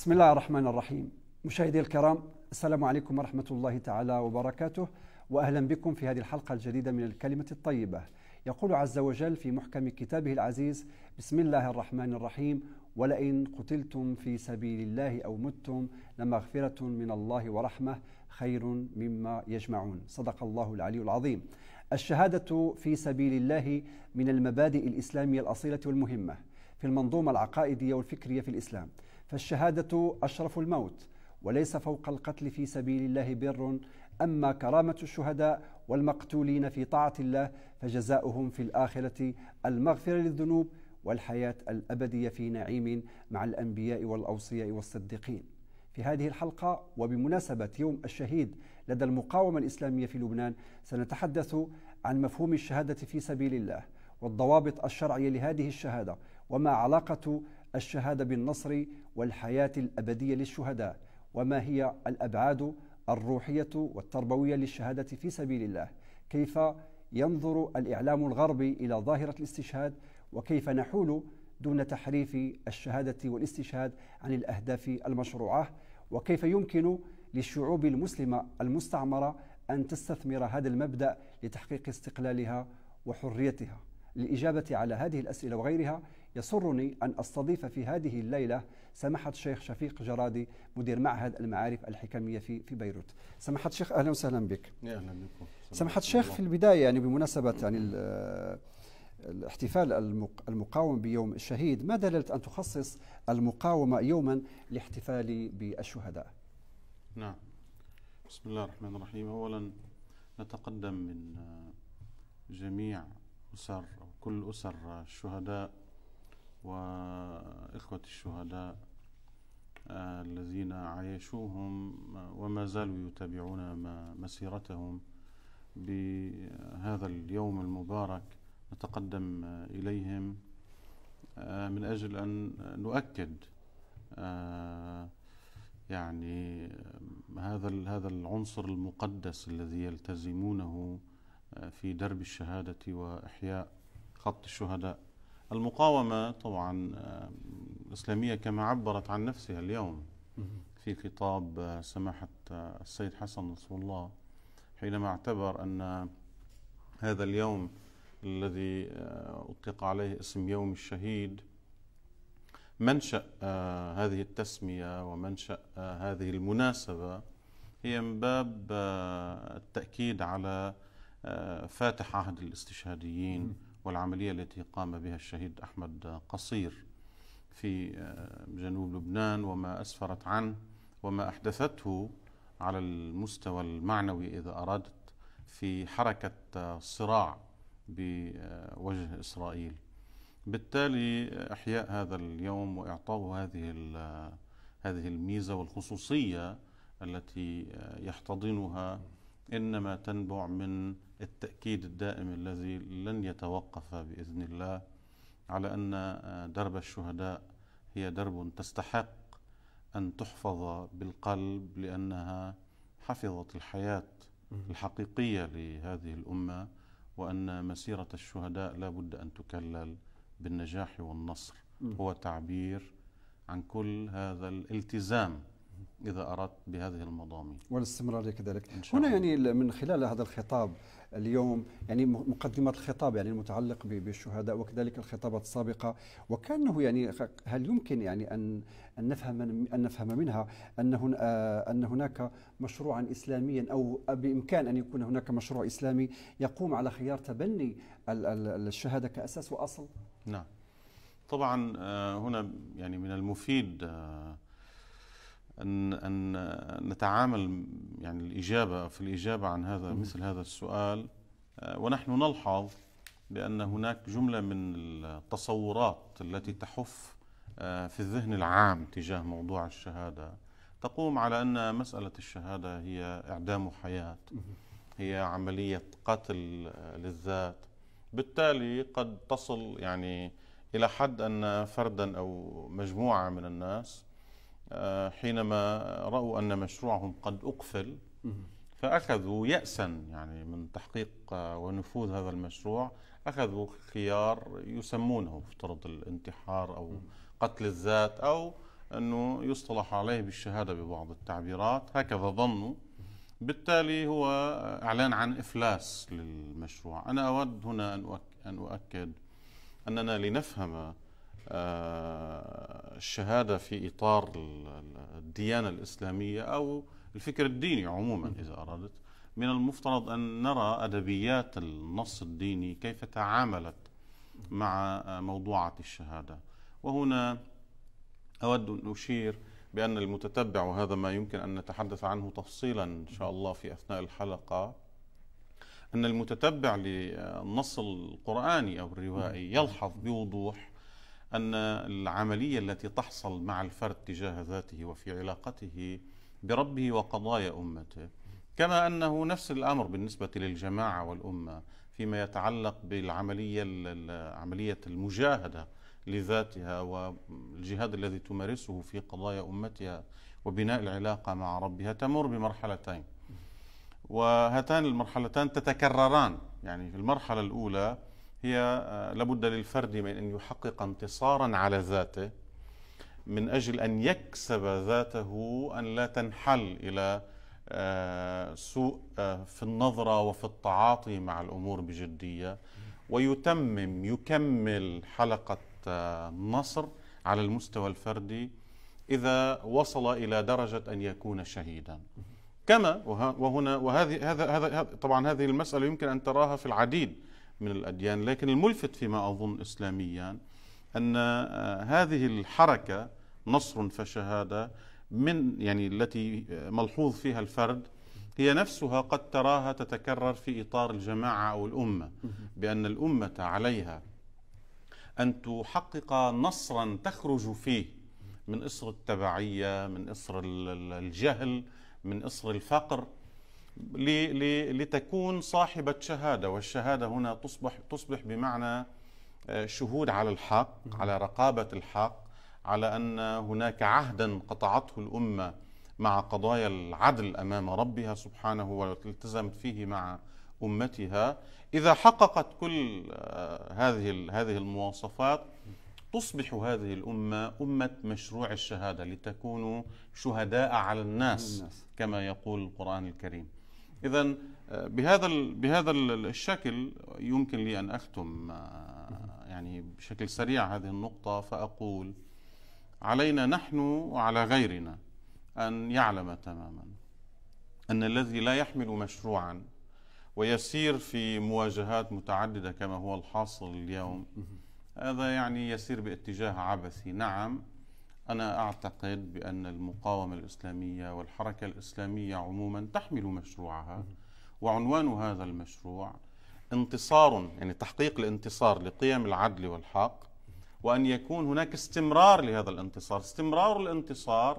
بسم الله الرحمن الرحيم مشاهدي الكرام السلام عليكم ورحمة الله تعالى وبركاته وأهلا بكم في هذه الحلقة الجديدة من الكلمة الطيبة يقول عز وجل في محكم كتابه العزيز بسم الله الرحمن الرحيم ولئن قتلتم في سبيل الله أو متم لمغفرة من الله ورحمة خير مما يجمعون صدق الله العلي العظيم الشهادة في سبيل الله من المبادئ الإسلامية الأصيلة والمهمة في المنظومة العقائدية والفكرية في الإسلام فالشهادة أشرف الموت وليس فوق القتل في سبيل الله بر أما كرامة الشهداء والمقتولين في طاعة الله فجزاؤهم في الآخرة المغفرة للذنوب والحياة الأبدية في نعيم مع الأنبياء والأوصياء والصديقين في هذه الحلقة وبمناسبة يوم الشهيد لدى المقاومة الإسلامية في لبنان سنتحدث عن مفهوم الشهادة في سبيل الله والضوابط الشرعية لهذه الشهادة وما علاقة الشهادة بالنصر والحياة الأبدية للشهداء وما هي الأبعاد الروحية والتربوية للشهادة في سبيل الله كيف ينظر الإعلام الغربي إلى ظاهرة الاستشهاد وكيف نحول دون تحريف الشهادة والاستشهاد عن الأهداف المشروعة وكيف يمكن للشعوب المسلمة المستعمرة أن تستثمر هذا المبدأ لتحقيق استقلالها وحريتها للإجابة على هذه الأسئلة وغيرها يسرني أن أستضيف في هذه الليلة سماحة الشيخ شفيق جرادي مدير معهد المعارف الحكمية في في بيروت سماحة الشيخ أهلا وسهلا بك أهلا بكم سماحة الشيخ في البداية يعني بمناسبة يعني الاحتفال المقاوم بيوم الشهيد ما دللت أن تخصص المقاومة يوما لاحتفال بالشهداء نعم بسم الله الرحمن الرحيم أولا نتقدم من آه، جميع أسر أو كل أسر الشهداء وإخوة الشهداء آه، الذين عايشوهم آه، وما زالوا يتابعون مسيرتهم بهذا اليوم المبارك نتقدم آه، إليهم من أجل أن نؤكد يعني هذا هذا العنصر المقدس الذي يلتزمونه في درب الشهادة وإحياء خط الشهداء المقاومة طبعا آه، الإسلامية كما عبرت عن نفسها اليوم في خطاب آه، سماحة آه، السيد حسن نصر الله حينما اعتبر أن هذا اليوم الذي أطلق عليه اسم يوم الشهيد منشأ هذه التسمية ومنشأ هذه المناسبة هي من باب التأكيد على فاتح عهد الاستشهاديين والعملية التي قام بها الشهيد أحمد قصير في آه، جنوب لبنان وما أسفرت عنه وما أحدثته على المستوى المعنوي إذا أردت في حركة آه، صراع بوجه إسرائيل بالتالي آه، إحياء هذا اليوم وإعطاء هذه هذه الميزة والخصوصية التي يحتضنها إنما تنبع من التأكيد الدائم الذي لن يتوقف بإذن الله على أن درب الشهداء هي درب تستحق أن تحفظ بالقلب لأنها حفظت الحياة الحقيقية لهذه الأمة وأن مسيرة الشهداء لا بد أن تكلل بالنجاح والنصر هو تعبير عن كل هذا الالتزام إذا أردت بهذه المضامين والاستمرارية كذلك إن شاء هنا يعني من خلال هذا الخطاب اليوم يعني مقدمات الخطاب يعني المتعلق بالشهداء وكذلك الخطابات السابقة وكأنه يعني هل يمكن يعني أن أن نفهم أن نفهم منها أن آه، أن هناك مشروعا إسلاميا أو بإمكان أن يكون هناك مشروع إسلامي يقوم على خيار تبني الشهادة كأساس وأصل؟ نعم طبعا آه، هنا يعني من المفيد آه، ان ان نتعامل يعني الاجابه في الاجابه عن هذا مثل هذا السؤال آه، ونحن نلحظ بان هناك جمله من التصورات التي تحف آه، في الذهن العام تجاه موضوع الشهاده تقوم على ان مساله الشهاده هي اعدام حياه هي عمليه قتل آه، للذات بالتالي قد تصل يعني الى حد ان فردا او مجموعه من الناس آه، حينما رأوا أن مشروعهم قد أقفل فأخذوا يأسا يعني من تحقيق آه، ونفوذ هذا المشروع أخذوا خيار يسمونه افترض الانتحار أو قتل الذات أو أنه يصطلح عليه بالشهادة ببعض التعبيرات هكذا ظنوا بالتالي هو إعلان عن إفلاس للمشروع أنا أود هنا أن أؤكد أننا لنفهم آه، الشهادة في إطار الديانة الإسلامية أو الفكر الديني عموما إذا أردت من المفترض أن نرى أدبيات النص الديني كيف تعاملت مع موضوعة الشهادة وهنا أود أن أشير بأن المتتبع وهذا ما يمكن أن نتحدث عنه تفصيلا إن شاء الله في أثناء الحلقة أن المتتبع للنص القرآني أو الروائي يلحظ بوضوح أن العملية التي تحصل مع الفرد تجاه ذاته وفي علاقته بربه وقضايا أمته كما أنه نفس الأمر بالنسبة للجماعة والأمة فيما يتعلق بالعملية عملية المجاهدة لذاتها والجهاد الذي تمارسه في قضايا أمتها وبناء العلاقة مع ربها تمر بمرحلتين وهاتان المرحلتان تتكرران يعني في المرحلة الأولى هي آه، لابد للفرد من أن يحقق انتصارا على ذاته من أجل أن يكسب ذاته أن لا تنحل إلى آه، سوء آه، في النظرة وفي التعاطي مع الأمور بجدية ويتمم يكمل حلقة النصر على المستوى الفردي إذا وصل إلى درجة أن يكون شهيدا كما وهنا وهذه هذا هذا طبعا هذه المسألة يمكن أن تراها في العديد من الأديان لكن الملفت فيما أظن إسلاميا أن آه، هذه الحركة نصر فشهادة من يعني التي آه، ملحوظ فيها الفرد هي نفسها قد تراها تتكرر في إطار الجماعة أو الأمة بأن الأمة عليها أن تحقق نصرا تخرج فيه من إصر التبعية من إصر الجهل من إصر الفقر لتكون صاحبة شهادة والشهادة هنا تصبح تصبح بمعنى آه، شهود على الحق نعم. على رقابة الحق على أن هناك عهدا قطعته الأمة مع قضايا العدل أمام ربها سبحانه والتزمت فيه مع أمتها إذا حققت كل آه، هذه هذه المواصفات تصبح هذه الأمة أمة مشروع الشهادة لتكونوا شهداء على الناس كما يقول القرآن الكريم إذا آه، بهذا بهذا الشكل يمكن لي أن أختم آه، يعني بشكل سريع هذه النقطة فأقول علينا نحن وعلى غيرنا أن يعلم تماما أن الذي لا يحمل مشروعا ويسير في مواجهات متعددة كما هو الحاصل اليوم هذا يعني يسير باتجاه عبثي نعم أنا أعتقد بأن المقاومة الإسلامية والحركة الإسلامية عموما تحمل مشروعها وعنوان هذا المشروع انتصار يعني تحقيق الانتصار لقيم العدل والحق وأن يكون هناك استمرار لهذا الانتصار استمرار الانتصار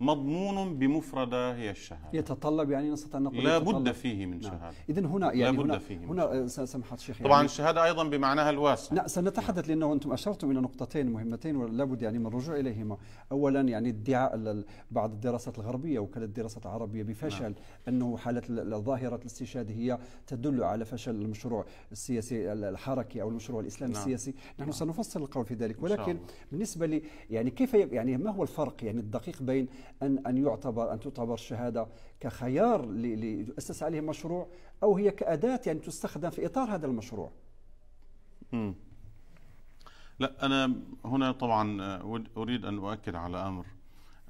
مضمون بمفردة هي الشهادة يتطلب يعني نستطيع أن نقول لا بد فيه من نعم. شهادة إذن هنا يعني لا هنا, فيه هنا آه، سمحت الشيخ طبعا يعني الشهادة أيضا بمعناها الواسع لا نعم، سنتحدث لأنه أنتم أشرتم إلى نقطتين مهمتين ولا بد يعني من الرجوع إليهما أولا يعني ادعاء بعض الدراسات الغربية وكل الدراسات العربية بفشل نعم. أنه حالة ظاهرة الاستشهاد هي تدل على فشل المشروع السياسي الحركي أو المشروع الإسلامي نعم. السياسي نحن نعم. سنفصل القول في ذلك ولكن بالنسبة لي يعني كيف يعني ما هو الفرق يعني الدقيق بين ان ان يعتبر ان تعتبر الشهاده كخيار ليؤسس عليه مشروع او هي كاداه يعني تستخدم في اطار هذا المشروع. امم لا انا هنا طبعا آه، اريد ان اؤكد على امر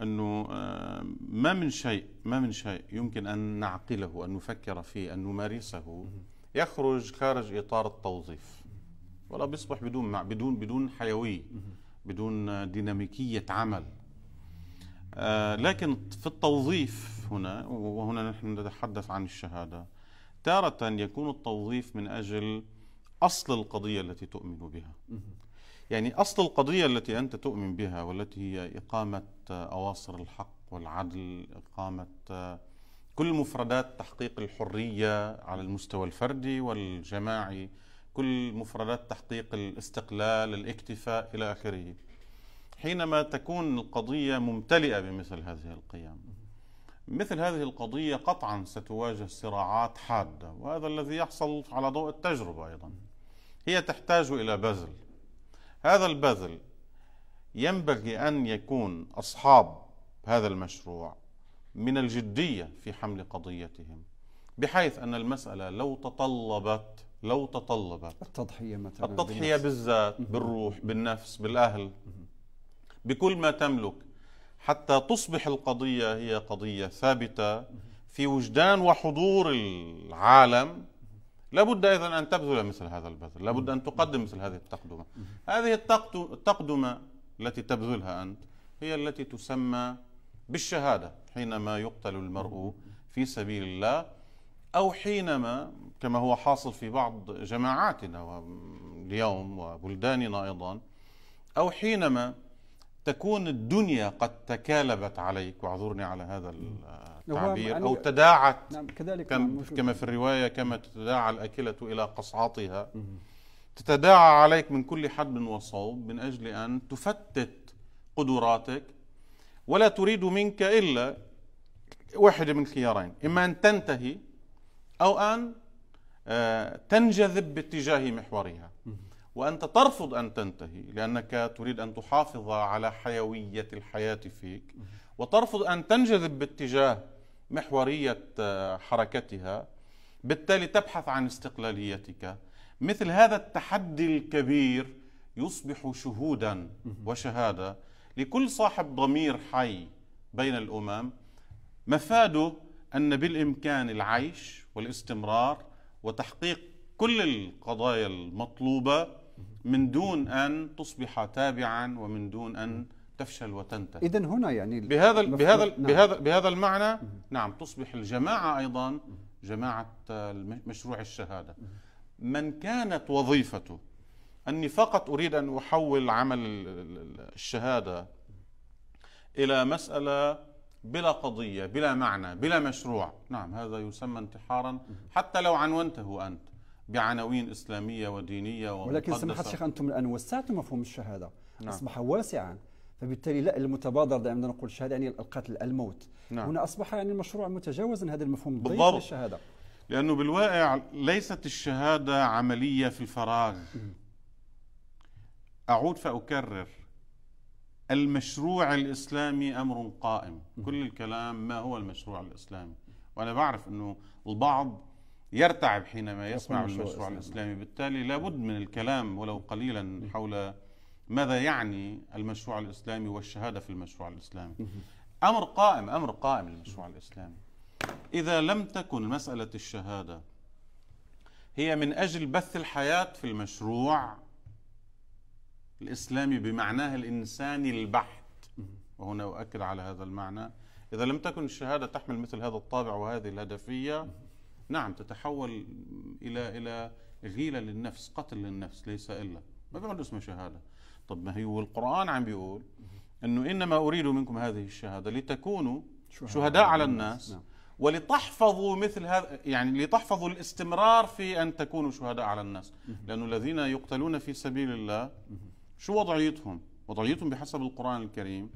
انه آه، ما من شيء ما من شيء يمكن ان نعقله ان نفكر فيه ان نمارسه يخرج خارج اطار التوظيف ولا بيصبح بدون بدون بدون حيويه بدون ديناميكيه عمل آه، لكن في التوظيف هنا وهنا نحن نتحدث عن الشهادة تارة يكون التوظيف من أجل أصل القضية التي تؤمن بها يعني أصل القضية التي أنت تؤمن بها والتي هي إقامة أواصر الحق والعدل إقامة كل مفردات تحقيق الحرية على المستوى الفردي والجماعي كل مفردات تحقيق الاستقلال الاكتفاء إلى آخره حينما تكون القضية ممتلئة بمثل هذه القيم مثل هذه القضية قطعا ستواجه صراعات حادة وهذا الذي يحصل على ضوء التجربة أيضا هي تحتاج إلى بذل هذا البذل ينبغي أن يكون أصحاب هذا المشروع من الجدية في حمل قضيتهم بحيث أن المسألة لو تطلبت لو تطلبت التضحية مثلا التضحية بالذات بالروح بالنفس بالأهل بكل ما تملك حتى تصبح القضية هي قضية ثابتة في وجدان وحضور العالم لابد ايضا ان تبذل مثل هذا البذل، لابد ان تقدم مثل هذه التقدمه. هذه التقدمه التي تبذلها انت هي التي تسمى بالشهاده حينما يقتل المرء في سبيل الله او حينما كما هو حاصل في بعض جماعاتنا اليوم وبلداننا ايضا او حينما تكون الدنيا قد تكالبت عليك واعذرني على هذا آه، التعبير يعني أو تداعت نعم كذلك كم نعم، كما في الرواية كما تتداعى الأكلة إلى قصعتها تتداعى عليك من كل حد وصوب من أجل أن تفتت قدراتك ولا تريد منك إلا واحدة من الخيارين إما أن تنتهي أو أن آه، تنجذب باتجاه محورها وأنت ترفض أن تنتهي لأنك تريد أن تحافظ على حيوية الحياة فيك وترفض أن تنجذب باتجاه محورية آه، حركتها بالتالي تبحث عن استقلاليتك مثل هذا التحدي الكبير يصبح شهودا وشهادة لكل صاحب ضمير حي بين الأمم مفاده أن بالإمكان العيش والاستمرار وتحقيق كل القضايا المطلوبة من دون أن تصبح تابعا ومن دون أن تفشل وتنتهي إذا هنا يعني بهذا بهذا نعم. بهذا بهذا المعنى نعم تصبح الجماعة أيضا جماعة آه، مشروع الشهادة من كانت وظيفته أني فقط أريد أن أحول عمل الشهادة إلى مسألة بلا قضية بلا معنى بلا مشروع نعم هذا يسمى انتحارا حتى لو عنونته أنت بعناوين إسلامية ودينية ومقدسة ولكن سمحت شيخ أنتم الآن وسعتم مفهوم الشهادة نعم. أصبح واسعا فبالتالي لا المتبادر دائما نقول الشهاده يعني القتل الموت نعم. هنا اصبح يعني المشروع متجاوزا هذا المفهوم بالضبط للشهاده لانه بالواقع ليست الشهاده عمليه في الفراغ اعود فاكرر المشروع الاسلامي امر قائم كل الكلام ما هو المشروع الاسلامي وانا بعرف انه البعض يرتعب حينما يسمع المشروع الإسلامي بالتالي لابد من الكلام ولو قليلا حول ماذا يعني المشروع الإسلامي والشهادة في المشروع الإسلامي أمر قائم أمر قائم المشروع الإسلامي إذا لم تكن مسألة الشهادة هي من أجل بث الحياة في المشروع الإسلامي بمعناه الإنساني البحت وهنا أؤكد على هذا المعنى إذا لم تكن الشهادة تحمل مثل هذا الطابع وهذه الهدفية نعم تتحول إلى إلى غيلة للنفس قتل للنفس ليس إلا ما بيقعد اسمه شهادة طب ما هي والقرآن عم بيقول أنه إنما أريد منكم هذه الشهادة لتكونوا شهداء, شهداء على الناس نعم. ولتحفظوا مثل هذا يعني لتحفظوا الاستمرار في أن تكونوا شهداء على الناس لانه الذين يقتلون في سبيل الله شو وضعيتهم وضعيتهم بحسب القرآن الكريم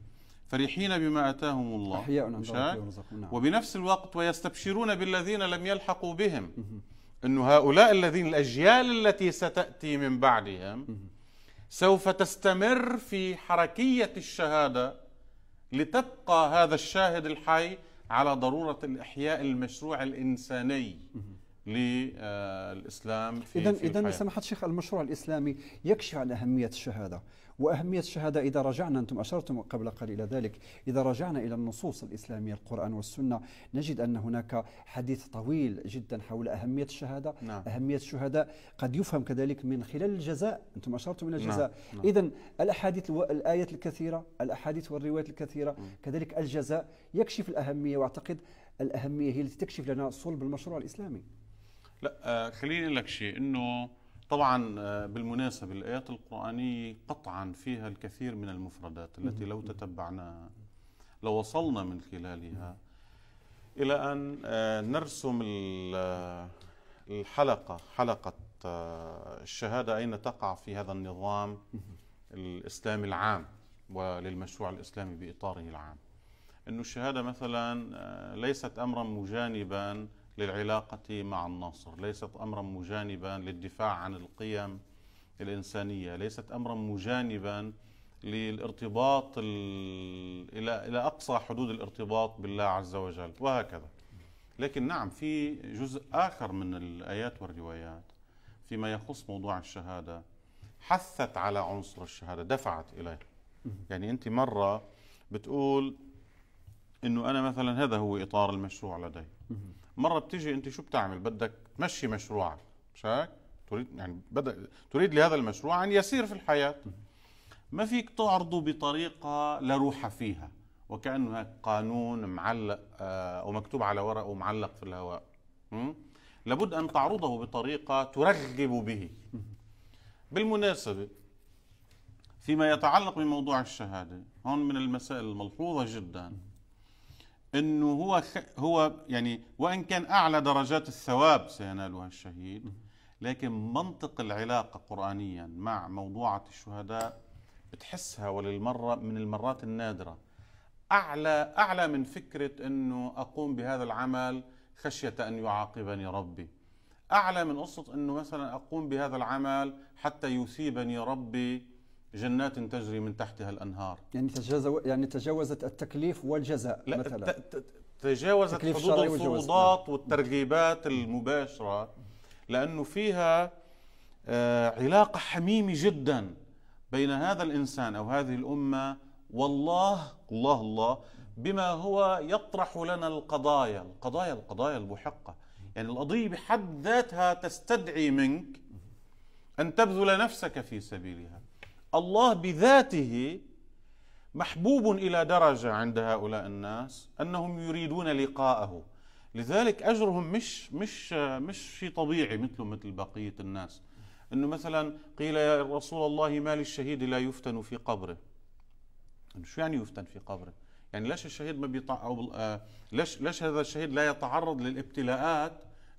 فرحين بما آتاهم الله أحياء عند نعم. وبنفس الوقت ويستبشرون بالذين لم يلحقوا بهم أن هؤلاء الذين الأجيال التي ستأتي من بعدهم سوف تستمر في حركية الشهادة لتبقى هذا الشاهد الحي على ضرورة الإحياء المشروع الإنساني للإسلام في إذا إذا سمحت شيخ المشروع الإسلامي يكشف عن أهمية الشهادة وأهمية الشهادة إذا رجعنا أنتم أشرتم قبل قليل إلى ذلك إذا رجعنا إلى النصوص الإسلامية القرآن والسنة نجد أن هناك حديث طويل جدا حول أهمية الشهادة نعم. أهمية الشهداء قد يفهم كذلك من خلال الجزاء أنتم أشرتم إلى الجزاء نعم. نعم. إذا الأحاديث الآيات الكثيرة الأحاديث والروايات الكثيرة م. كذلك الجزاء يكشف الأهمية وأعتقد الأهمية هي التي تكشف لنا صلب المشروع الإسلامي لا آه، خليني لك شيء أنه طبعا آه، بالمناسبة الآيات القرآنية قطعا فيها الكثير من المفردات التي لو تتبعنا لوصلنا من خلالها إلى أن آه، نرسم آه، الحلقة حلقة الشهادة أين تقع في هذا النظام الإسلامي العام وللمشروع الإسلامي بإطاره العام أن الشهادة مثلا ليست أمرا مجانبا للعلاقة مع الناصر ليست أمرا مجانبا للدفاع عن القيم الإنسانية ليست أمرا مجانبا للارتباط إلى إلى أقصى حدود الارتباط بالله عز وجل وهكذا لكن نعم في جزء آخر من الآيات والروايات فيما يخص موضوع الشهادة حثت على عنصر الشهادة دفعت إليه يعني أنت مرة بتقول أنه أنا مثلا هذا هو إطار المشروع لدي مره بتيجي انت شو بتعمل بدك تمشي مشروعك مش هيك تريد يعني بدا تريد لهذا المشروع ان يسير في الحياه ما فيك تعرضه بطريقه لا روح فيها وكانه قانون معلق او آه، مكتوب على ورق ومعلق في الهواء لابد ان تعرضه بطريقه ترغب به بالمناسبه فيما يتعلق بموضوع الشهاده هون من المسائل الملحوظه جدا انه هو خ... هو يعني وان كان اعلى درجات الثواب سينالها الشهيد لكن منطق العلاقه قرانيا مع موضوعه الشهداء بتحسها وللمره من المرات النادره اعلى اعلى من فكره انه اقوم بهذا العمل خشيه ان يعاقبني ربي اعلى من قصه انه مثلا اقوم بهذا العمل حتى يثيبني ربي جنات تجري من تحتها الانهار يعني تجاوزت يعني تجاوزت التكليف والجزاء لا مثلا تجاوزت حدود الفروضات نعم. والترغيبات المباشره لانه فيها آه، علاقه حميمه جدا بين هذا الانسان او هذه الامه والله الله الله بما هو يطرح لنا القضايا القضايا القضايا المحقه يعني القضيه بحد ذاتها تستدعي منك ان تبذل نفسك في سبيلها الله بذاته محبوب الى درجه عند هؤلاء الناس انهم يريدون لقاءه لذلك اجرهم مش مش مش شيء طبيعي مثله مثل بقيه الناس انه مثلا قيل يا رسول الله ما للشهيد لا يفتن في قبره شو يعني يفتن في قبره يعني ليش الشهيد ما بيطع أو آه، ليش ليش هذا الشهيد لا يتعرض للابتلاءات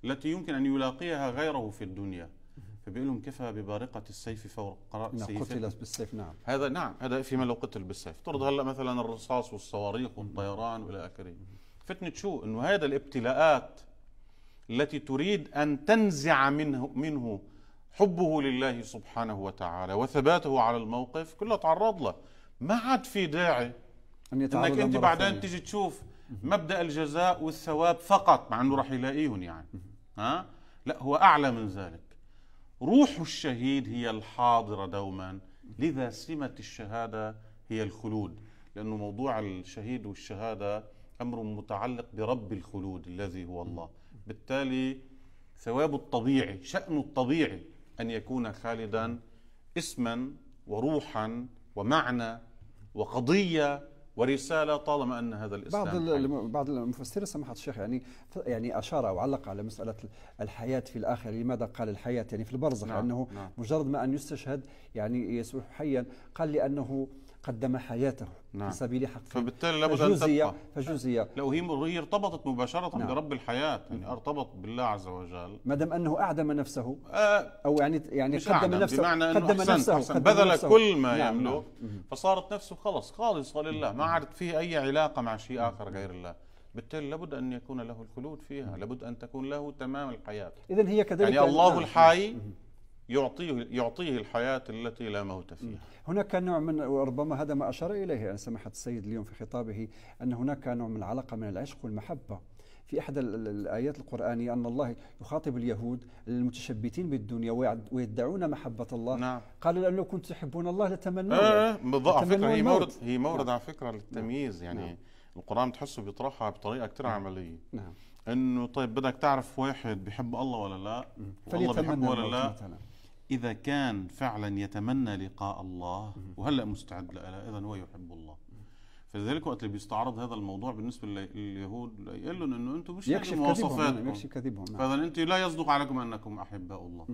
التي يمكن ان يلاقيها غيره في الدنيا فبيقول لهم كفى ببارقه السيف فوق قراء نعم، سيف قتل بالسيف نعم هذا نعم هذا فيما لو قتل بالسيف طرد هلا مثلا الرصاص والصواريخ والطيران والى اخره فتنه شو انه هذا الابتلاءات التي تريد ان تنزع منه منه حبه لله سبحانه وتعالى وثباته على الموقف كله تعرض له ما عاد في داعي أن انك انت بعدين تيجي تشوف مبدا الجزاء والثواب فقط مع انه راح يلاقيهم يعني ها لا هو اعلى من ذلك روح الشهيد هي الحاضرة دوما لذا سمة الشهادة هي الخلود لأنه موضوع الشهيد والشهادة أمر متعلق برب الخلود الذي هو الله بالتالي ثواب الطبيعي شأنه الطبيعي أن يكون خالدا اسما وروحا ومعنى وقضية ورساله طالما ان هذا الاسلام بعض بعض المفسرين سمحت الشيخ يعني يعني اشار او علق على مساله الحياه في الاخر يعني لماذا قال الحياه يعني في البرزخ نعم. انه نعم. مجرد ما ان يستشهد يعني يصبح حيا قال لانه قدم حياته نعم. في سبيل حق فبالتالي لابد ان فجزية لو هي هي ارتبطت مباشره نعم. برب الحياه يعني نعم. ارتبط بالله عز وجل ما دام انه اعدم نفسه آه او يعني يعني قدم أعدم. نفسه بمعنى أنه قدم أحسن نفسه أحسن قدم بذل نفسه. كل ما نعم. يملك نعم. فصارت نفسه خلص خالصه لله ما عادت فيه اي علاقه مع شيء اخر غير الله بالتالي لابد ان يكون له الخلود فيها لابد ان تكون له تمام الحياه اذا هي كذلك يعني الله نعم. الحي يعطيه يعطيه الحياه التي لا موت فيها. هناك نوع من وربما هذا ما اشار اليه ان سماحه السيد اليوم في خطابه ان هناك نوع من العلاقه من العشق والمحبه. في احد الايات القرانيه ان الله يخاطب اليهود المتشبتين بالدنيا ويدعون محبه الله نعم. قال لو كنتم تحبون الله لتمنوا آه آه. نعم. على فكره هي مورد هي مورد نعم. على فكره للتمييز نعم. يعني نعم. القرآن بتحسه بيطرحها بطريقة كثير نعم. عملية نعم انه طيب بدك تعرف واحد بيحب الله ولا لا والله بيحبه ولا لا إذا كان فعلا يتمنى لقاء الله وهلأ مستعد لها إذا هو يحب الله فلذلك وقت اللي بيستعرض هذا الموضوع بالنسبه لليهود يقول لهم انه انتم مش يكشف مواصفاتكم يكشف كذبهم نعم. فاذا انت لا يصدق عليكم انكم احباء الله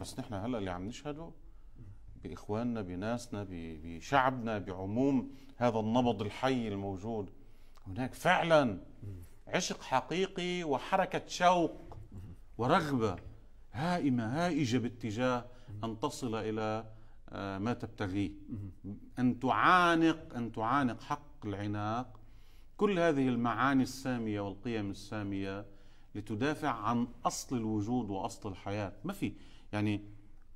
بس نحن هلا اللي عم نشهده باخواننا بناسنا بشعبنا بعموم هذا النبض الحي الموجود هناك فعلا عشق حقيقي وحركه شوق ورغبه هائمه هائجه باتجاه ان تصل الى آه، ما تبتغيه ان تعانق ان تعانق حق العناق كل هذه المعاني الساميه والقيم الساميه لتدافع عن اصل الوجود واصل الحياه ما في يعني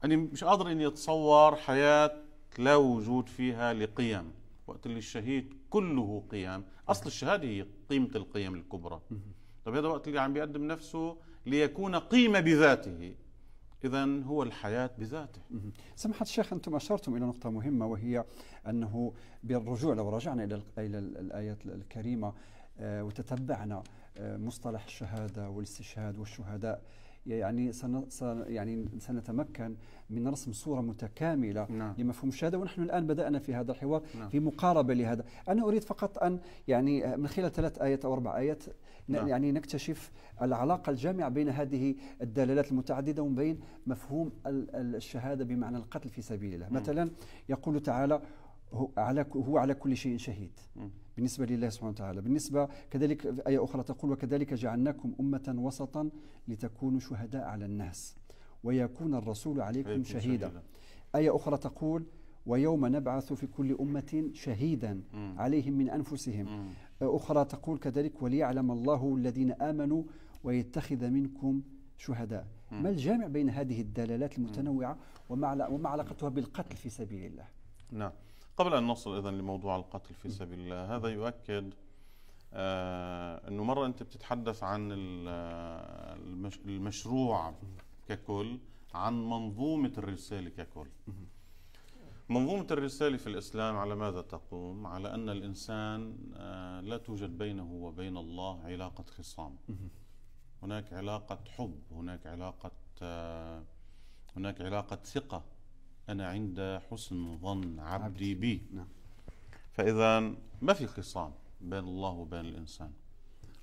انا مش قادر اني اتصور حياه لا وجود فيها لقيم وقت اللي الشهيد كله قيم اصل الشهاده هي قيمه القيم الكبرى طب هذا وقت اللي عم بيقدم نفسه ليكون قيمة بذاته إذا هو الحياة بذاته سمحت الشيخ أنتم أشرتم إلى نقطة مهمة وهي أنه بالرجوع لو رجعنا إلى الآية الكريمة آه، وتتبعنا آه، مصطلح الشهادة والاستشهاد والشهداء يعني سن يعني سنتمكن من رسم صورة متكاملة نعم. لمفهوم الشهادة ونحن الآن بدأنا في هذا الحوار نعم. في مقاربة لهذا أنا أريد فقط أن يعني آه، من خلال ثلاث آيات أو أربع آيات نعم. يعني نكتشف العلاقه الجامعه بين هذه الدلالات المتعدده وبين بين مفهوم الشهاده بمعنى القتل في سبيل الله، م. نعم. مثلا يقول تعالى هو على هو على كل شيء شهيد نعم. بالنسبه لله سبحانه وتعالى، بالنسبه كذلك ايه اخرى تقول وكذلك جعلناكم امه وسطا لتكونوا شهداء على الناس ويكون الرسول عليكم شهيدا. شهيدا. ايه اخرى تقول ويوم نبعث في كل أمة شهيدا نعم. عليهم من أنفسهم أخرى تقول كذلك وليعلم الله الذين آمنوا ويتخذ منكم شهداء ما الجامع بين هذه الدلالات المتنوعة وما علاقتها بالقتل في سبيل الله نعم قبل أن نصل إذن لموضوع القتل في سبيل الله هذا يؤكد آه أنه مرة أنت بتتحدث عن المشروع ككل عن منظومة الرسالة ككل منظومة الرسالة في الإسلام على ماذا تقوم؟ على أن الإنسان آه، لا توجد بينه وبين الله علاقة خصام هناك علاقة حب هناك علاقة آه، هناك علاقة ثقة أنا عند حسن ظن عبدي بي نعم. فإذا ما في خصام بين الله وبين الإنسان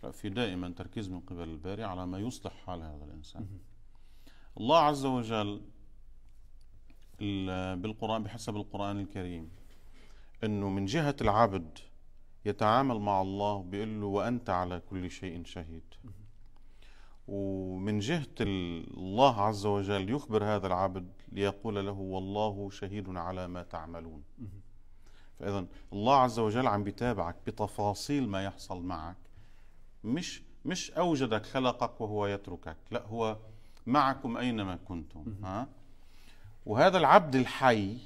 لا في دائما تركيز من قبل الباري على ما يصلح حال هذا الإنسان الله عز وجل بالقرآن بحسب القرآن الكريم أنه من جهة العبد يتعامل مع الله بيقول له وأنت على كل شيء شهيد ومن جهة الله عز وجل يخبر هذا العبد ليقول له والله شهيد على ما تعملون فإذا الله عز وجل عم بيتابعك بتفاصيل ما يحصل معك مش مش أوجدك خلقك وهو يتركك لا هو معكم أينما كنتم ها وهذا العبد الحي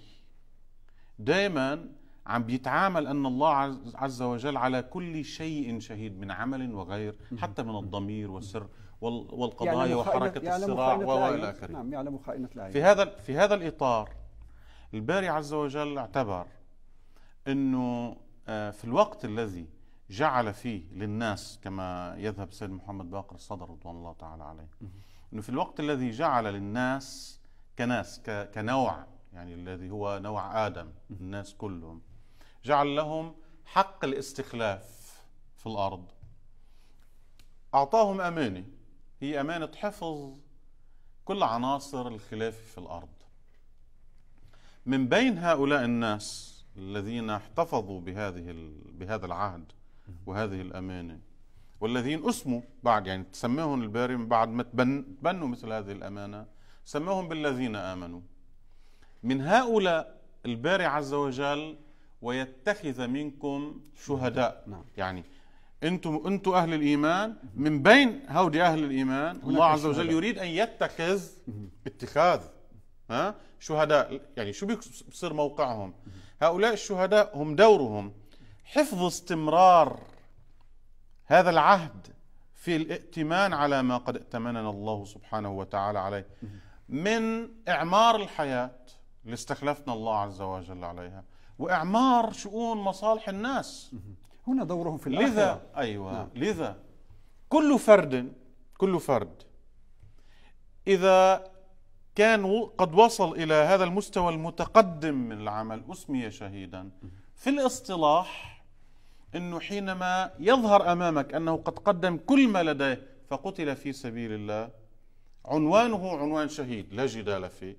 دائما عم بيتعامل ان الله عز وجل على كل شيء شهيد من عمل وغير حتى من الضمير والسر والقضايا يعني وحركه يعني الصراع والى اخره نعم يعلم خائنه العين في هذا في هذا الاطار الباري عز وجل اعتبر انه آه، في الوقت الذي جعل فيه للناس كما يذهب سيد محمد باقر الصدر رضوان الله تعالى عليه انه في الوقت الذي جعل للناس كناس كنوع يعني الذي هو نوع آدم الناس كلهم جعل لهم حق الاستخلاف في الأرض أعطاهم أمانة هي أمانة حفظ كل عناصر الخلافة في الأرض من بين هؤلاء الناس الذين احتفظوا بهذه بهذا العهد وهذه الأمانة والذين أسموا بعد يعني تسميهم الباري من بعد ما تبنوا مثل هذه الأمانة سماهم بالذين امنوا من هؤلاء الباري عز وجل ويتخذ منكم شهداء نعم. يعني انتم انتم اهل الايمان من بين هؤلاء اهل الايمان الله عز وجل يريد ان يتخذ اتخاذ ها شهداء يعني شو بيصير موقعهم هؤلاء الشهداء هم دورهم حفظ استمرار هذا العهد في الائتمان على ما قد ائتمننا الله سبحانه وتعالى عليه من إعمار الحياة اللي استخلفنا الله عز وجل عليها وإعمار شؤون مصالح الناس هنا دورهم في الآخرة لذا أيوة نعم. لذا كل فرد كل فرد إذا كان قد وصل إلى هذا المستوى المتقدم من العمل أسمي شهيدا في الاصطلاح أنه حينما يظهر أمامك أنه قد قدم كل ما لديه فقتل في سبيل الله عنوانه عنوان شهيد لا جدال فيه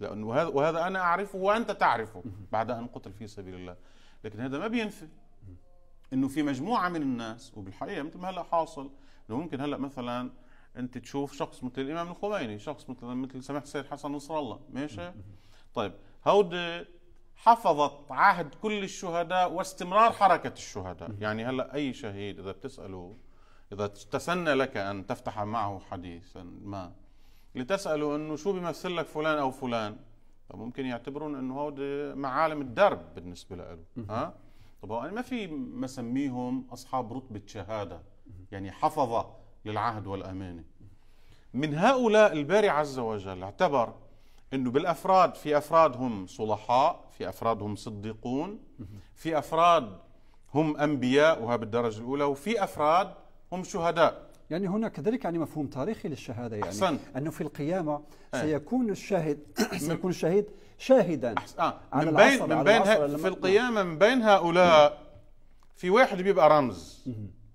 لأنه وهذا, وهذا أنا أعرفه وأنت تعرفه بعد أن قتل في سبيل الله لكن هذا ما بينفي أنه في مجموعة من الناس وبالحقيقة مثل ما هلأ حاصل أنه ممكن هلأ مثلا أنت تشوف شخص مثل الإمام الخميني شخص مثل مثل سماحة السيد حسن نصر الله ماشي طيب هود حفظت عهد كل الشهداء واستمرار حركة الشهداء يعني هلأ أي شهيد إذا بتسأله إذا تسنى لك أن تفتح معه حديثا ما لتسأله أنه شو بيمثل لك فلان أو فلان ممكن يعتبرون أنه هودي معالم الدرب بالنسبة له ها طب هو أنا ما في مسميهم أصحاب رتبة شهادة يعني حفظة للعهد والأمانة من هؤلاء الباري عز وجل اعتبر انه بالافراد في افراد هم صلحاء، في افراد هم صديقون، في افراد هم انبياء وها بالدرجه الاولى، وفي افراد هم شهداء يعني هنا كذلك يعني مفهوم تاريخي للشهاده يعني أحسن. انه في القيامه إيه. سيكون الشاهد سيكون الشهيد شاهدا أحسن. آه. على من بين من بين في القيامه من بين هؤلاء في واحد بيبقى رمز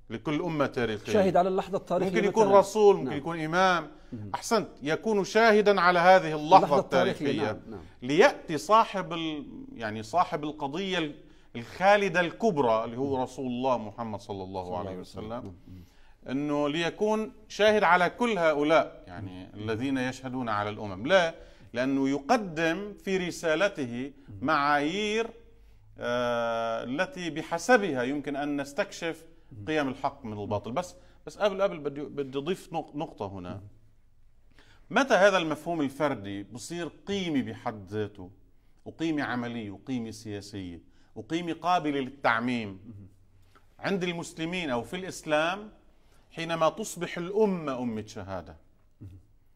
لكل امه تاريخيه شاهد على اللحظه التاريخيه ممكن يكون مثلاً. رسول ممكن نعم. يكون امام مم. احسنت يكون شاهدا على هذه اللحظه, اللحظة التاريخيه نعم. نعم. لياتي صاحب ال... يعني صاحب القضيه الخالدة الكبرى اللي هو رسول الله محمد صلى الله عليه وسلم نعم، نعم. أنه ليكون شاهد على كل هؤلاء يعني نعم. الذين يشهدون على الأمم لا لأنه يقدم في رسالته معايير آه التي بحسبها يمكن أن نستكشف قيم الحق من الباطل بس بس قبل قبل بدي بدي اضيف نقطة هنا متى هذا المفهوم الفردي بصير قيمي بحد ذاته وقيمة عملية وقيمة سياسية وقيمة قابلة للتعميم عند المسلمين أو في الإسلام حينما تصبح الأمة أمة شهادة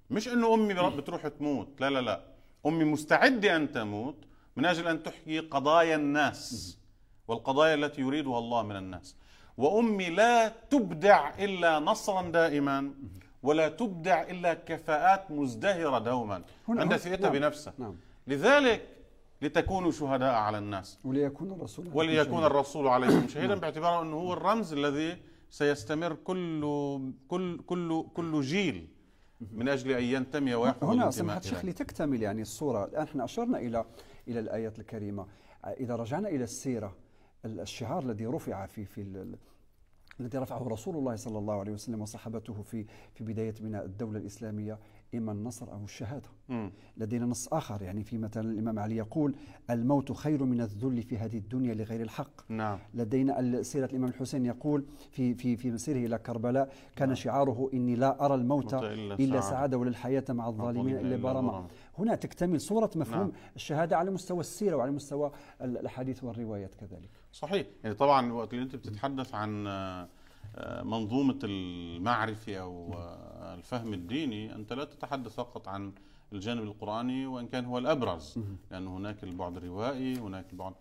مش أنه أمي بتروح تموت لا لا لا أمي مستعدة أن تموت من أجل أن تحيي قضايا الناس والقضايا التي يريدها الله من الناس وأمي لا تبدع إلا نصرا دائما ولا تبدع إلا كفاءات مزدهرة دوما عند ثقتها نعم. بنفسها نعم. لذلك لتكونوا شهداء على الناس وليكون الرسول وليكون الرسول عليكم شهيدا باعتباره انه هو الرمز الذي سيستمر كل كل كل كل جيل من اجل ان ينتمي ويحفظ هنا سمحت شيخ لتكتمل يعني الصوره الان احنا اشرنا الى الى الايات الكريمه اذا رجعنا الى السيره الشعار الذي رفع في في الذي رفعه رسول الله صلى الله عليه وسلم وصحابته في في بدايه بناء الدوله الاسلاميه إما النصر أو الشهادة م. لدينا نص آخر يعني في مثلا الإمام علي يقول الموت خير من الذل في هذه الدنيا لغير الحق نعم. لدينا سيرة الإمام الحسين يقول في في في مسيره إلى كربلاء كان نعم. شعاره إني لا أرى الموت إلا, إلا سعادة ولا الحياة مع الظالمين إلا برمى هنا تكتمل صورة مفهوم نعم. الشهادة على مستوى السيرة وعلى مستوى الأحاديث والروايات كذلك صحيح يعني طبعا وقت اللي أنت بتتحدث عن آه، آه، منظومة المعرفة أو آه، الفهم الديني أنت لا تتحدث فقط عن الجانب القرآني وإن كان هو الأبرز لأن هناك البعد الروائي هناك البعد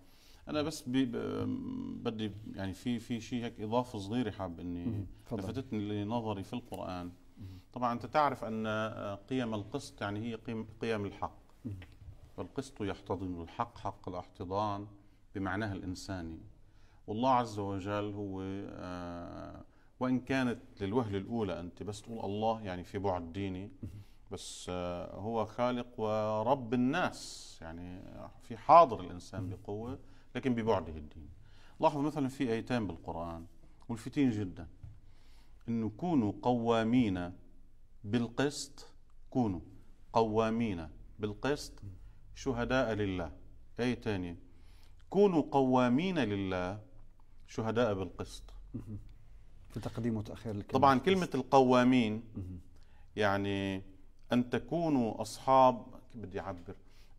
أنا بس بدي يعني في في شيء هيك إضافة صغيرة حاب إني لفتتني لنظري في القرآن طبعا أنت تعرف أن آه، قيم القسط يعني هي قيم, قيم الحق والقسط يحتضن الحق حق الاحتضان بمعناه الإنساني والله عز وجل هو آه، وان كانت للوهله الاولى انت بس تقول الله يعني في بعد ديني بس آه، هو خالق ورب الناس يعني في حاضر الانسان بقوه لكن ببعده الديني لاحظ مثلا في ايتين بالقران ملفتين جدا انه كونوا قوامين بالقسط كونوا قوامين بالقسط شهداء لله اي ثانيه كونوا قوامين لله شهداء بالقسط في تقديم وتأخير الكلمة طبعا كلمة القوامين يعني أن تكونوا أصحاب بدي أعبر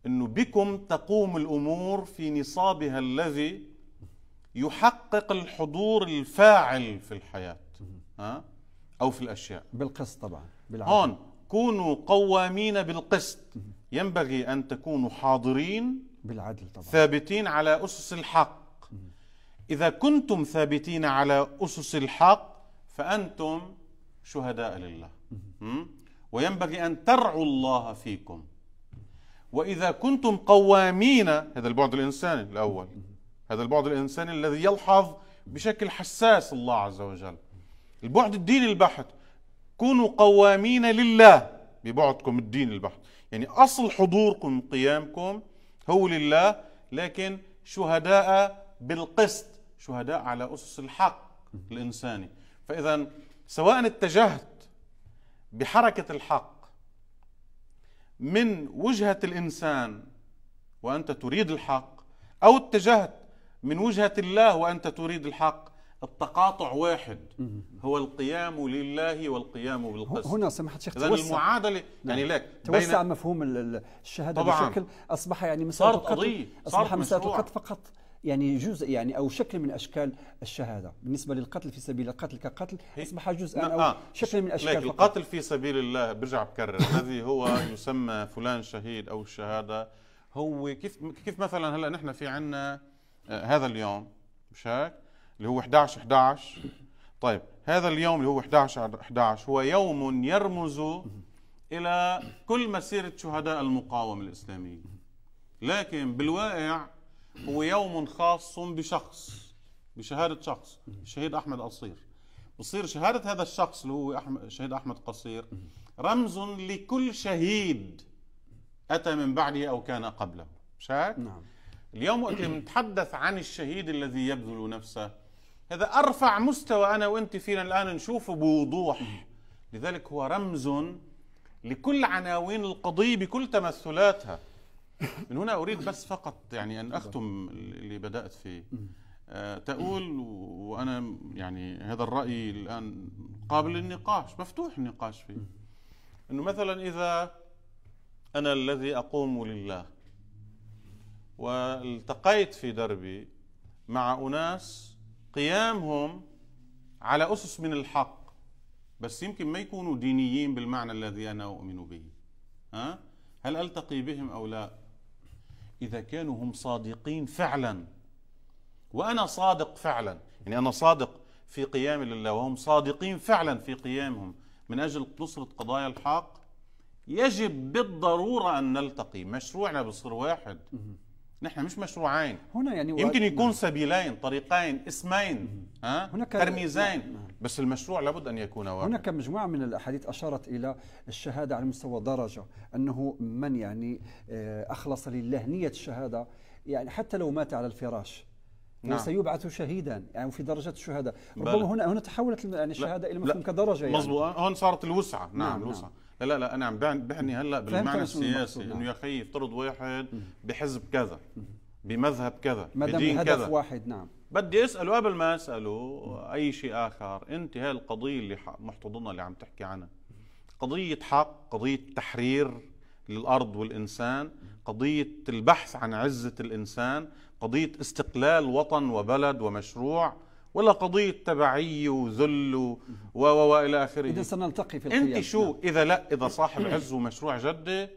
أنه بكم تقوم الأمور في نصابها الذي يحقق الحضور الفاعل في الحياة ها؟ أو في الأشياء بالقسط طبعا بالعبر. هون كونوا قوامين بالقسط ينبغي أن تكونوا حاضرين بالعدل طبعا ثابتين على أسس الحق إذا كنتم ثابتين على أسس الحق فأنتم شهداء لله وينبغي أن ترعوا الله فيكم وإذا كنتم قوامين هذا البعد الإنساني الأول هذا البعد الإنساني الذي يلحظ بشكل حساس الله عز وجل البعد الديني البحت كونوا قوامين لله ببعدكم الديني البحت يعني أصل حضوركم قيامكم هو لله لكن شهداء بالقسط شهداء على أسس الحق الإنساني فإذا سواء اتجهت بحركة الحق من وجهة الإنسان وأنت تريد الحق أو اتجهت من وجهة الله وأنت تريد الحق التقاطع واحد هو القيام لله والقيام بالقسم هنا سمحت شيخ توسع المعادله يعني نعم. لك توسع مفهوم الشهاده طبعا بشكل اصبح يعني مساله صارت قضيه اصبح مساله القتل فقط يعني جزء يعني او شكل من اشكال الشهاده بالنسبه للقتل في سبيل القتل كقتل اصبح جزءا نعم، او آه. شكل من اشكال القتل في سبيل الله برجع بكرر الذي هو يسمى فلان شهيد او الشهاده هو كيف كيف مثلا هلا نحن في عندنا آه، هذا اليوم مش هيك اللي هو 11 11 طيب هذا اليوم اللي هو 11 11 هو يوم يرمز الى كل مسيره شهداء المقاومه الاسلاميه لكن بالواقع هو يوم خاص بشخص بشهادة شخص الشهيد أحمد قصير بصير شهادة هذا الشخص اللي هو أحمد الشهيد أحمد قصير رمز لكل شهيد أتى من بعده أو كان قبله مش هيك؟ نعم اليوم وقت نتحدث عن الشهيد الذي يبذل نفسه هذا أرفع مستوى أنا وأنت فينا الآن نشوفه بوضوح لذلك هو رمز لكل عناوين القضية بكل تمثلاتها من هنا أريد بس فقط يعني أن أختم اللي بدأت فيه آه، تقول وأنا يعني هذا الرأي الآن قابل للنقاش مفتوح النقاش فيه أنه مثلا إذا أنا الذي أقوم لله والتقيت في دربي مع أناس قيامهم على أسس من الحق بس يمكن ما يكونوا دينيين بالمعنى الذي أنا أؤمن به ها؟ هل ألتقي بهم أو لا؟ إذا كانوا هم صادقين فعلا وأنا صادق فعلا يعني أنا صادق في قيامي لله وهم صادقين فعلا في قيامهم من أجل نصرة قضايا الحق يجب بالضرورة أن نلتقي مشروعنا بيصير واحد نحن مش مشروعين هنا يعني يمكن يكون سبيلين طريقين اسمين ها هناك ترميزين نعم. بس المشروع لابد ان يكون واحد هناك مجموعه من الاحاديث اشارت الى الشهاده على مستوى درجه انه من يعني آه، اخلص لله نيه الشهاده يعني حتى لو مات على الفراش يعني نعم. سيبعث شهيدا يعني في درجة الشهداء ربما هنا هنا تحولت يعني الشهادة إلى مفهوم كدرجة يعني مضبوط هون صارت الوسعة نعم, نعم, نعم. الوسعة نعم. لا لا لا انا عم بحني هلا بالمعنى السياسي انه نعم. يا اخي افترض واحد بحزب كذا بمذهب كذا بدين كذا هدف كذا. واحد نعم بدي اساله قبل ما اساله اي شيء اخر انت هاي القضيه اللي محتضنه اللي عم تحكي عنها قضيه حق قضيه تحرير للارض والانسان قضيه البحث عن عزه الانسان قضيه استقلال وطن وبلد ومشروع ولا قضيه تبعيه وذل و و الى اخره اذا سنلتقي في القيادة انت شو نعم. اذا لا اذا صاحب عز ومشروع جده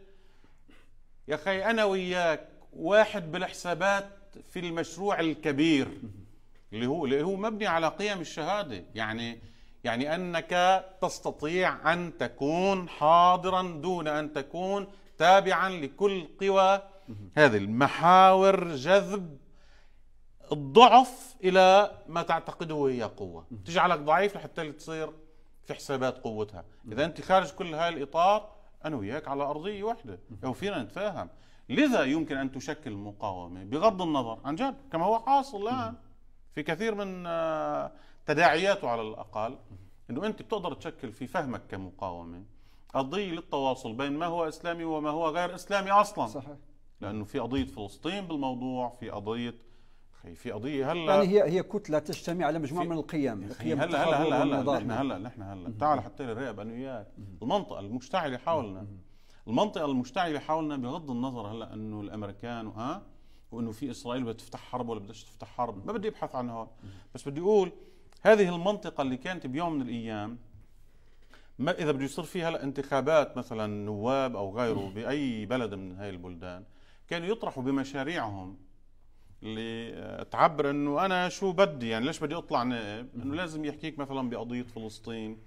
يا اخي انا وياك واحد بالحسابات في المشروع الكبير اللي هو اللي هو مبني على قيم الشهاده يعني يعني انك تستطيع ان تكون حاضرا دون ان تكون تابعا لكل قوى هذه المحاور جذب الضعف الى ما تعتقده هي قوه تجعلك ضعيف لحتى تصير في حسابات قوتها اذا انت خارج كل هاي الاطار انا وياك على ارضيه واحده او يعني فينا نتفاهم لذا يمكن ان تشكل مقاومه بغض النظر عن جد كما هو حاصل الان في كثير من آه، تداعياته على الاقل انه انت بتقدر تشكل في فهمك كمقاومه قضيه للتواصل بين ما هو اسلامي وما هو غير اسلامي اصلا صحيح لانه في قضيه فلسطين بالموضوع في قضيه هي في قضيه هلا يعني هي هي كتله تجتمع على مجموعه من القيم القيم هلا هلا هلا هلا نحن هلا نحن هلا تعال حتى لي الرقب انا وياك المنطقه المشتعله حولنا المنطقه المشتعله حولنا بغض النظر هلا انه الامريكان وها وانه في اسرائيل بدها تفتح حرب ولا بدها تفتح حرب ما بدي ابحث عن هون بس بدي اقول هذه المنطقه اللي كانت بيوم من الايام ما اذا بده يصير فيها هلا انتخابات مثلا نواب او غيره باي بلد من هاي البلدان كانوا يطرحوا بمشاريعهم اللي تعبر انه انا شو بدي يعني ليش بدي اطلع نائب انه لازم يحكيك مثلا بقضيه فلسطين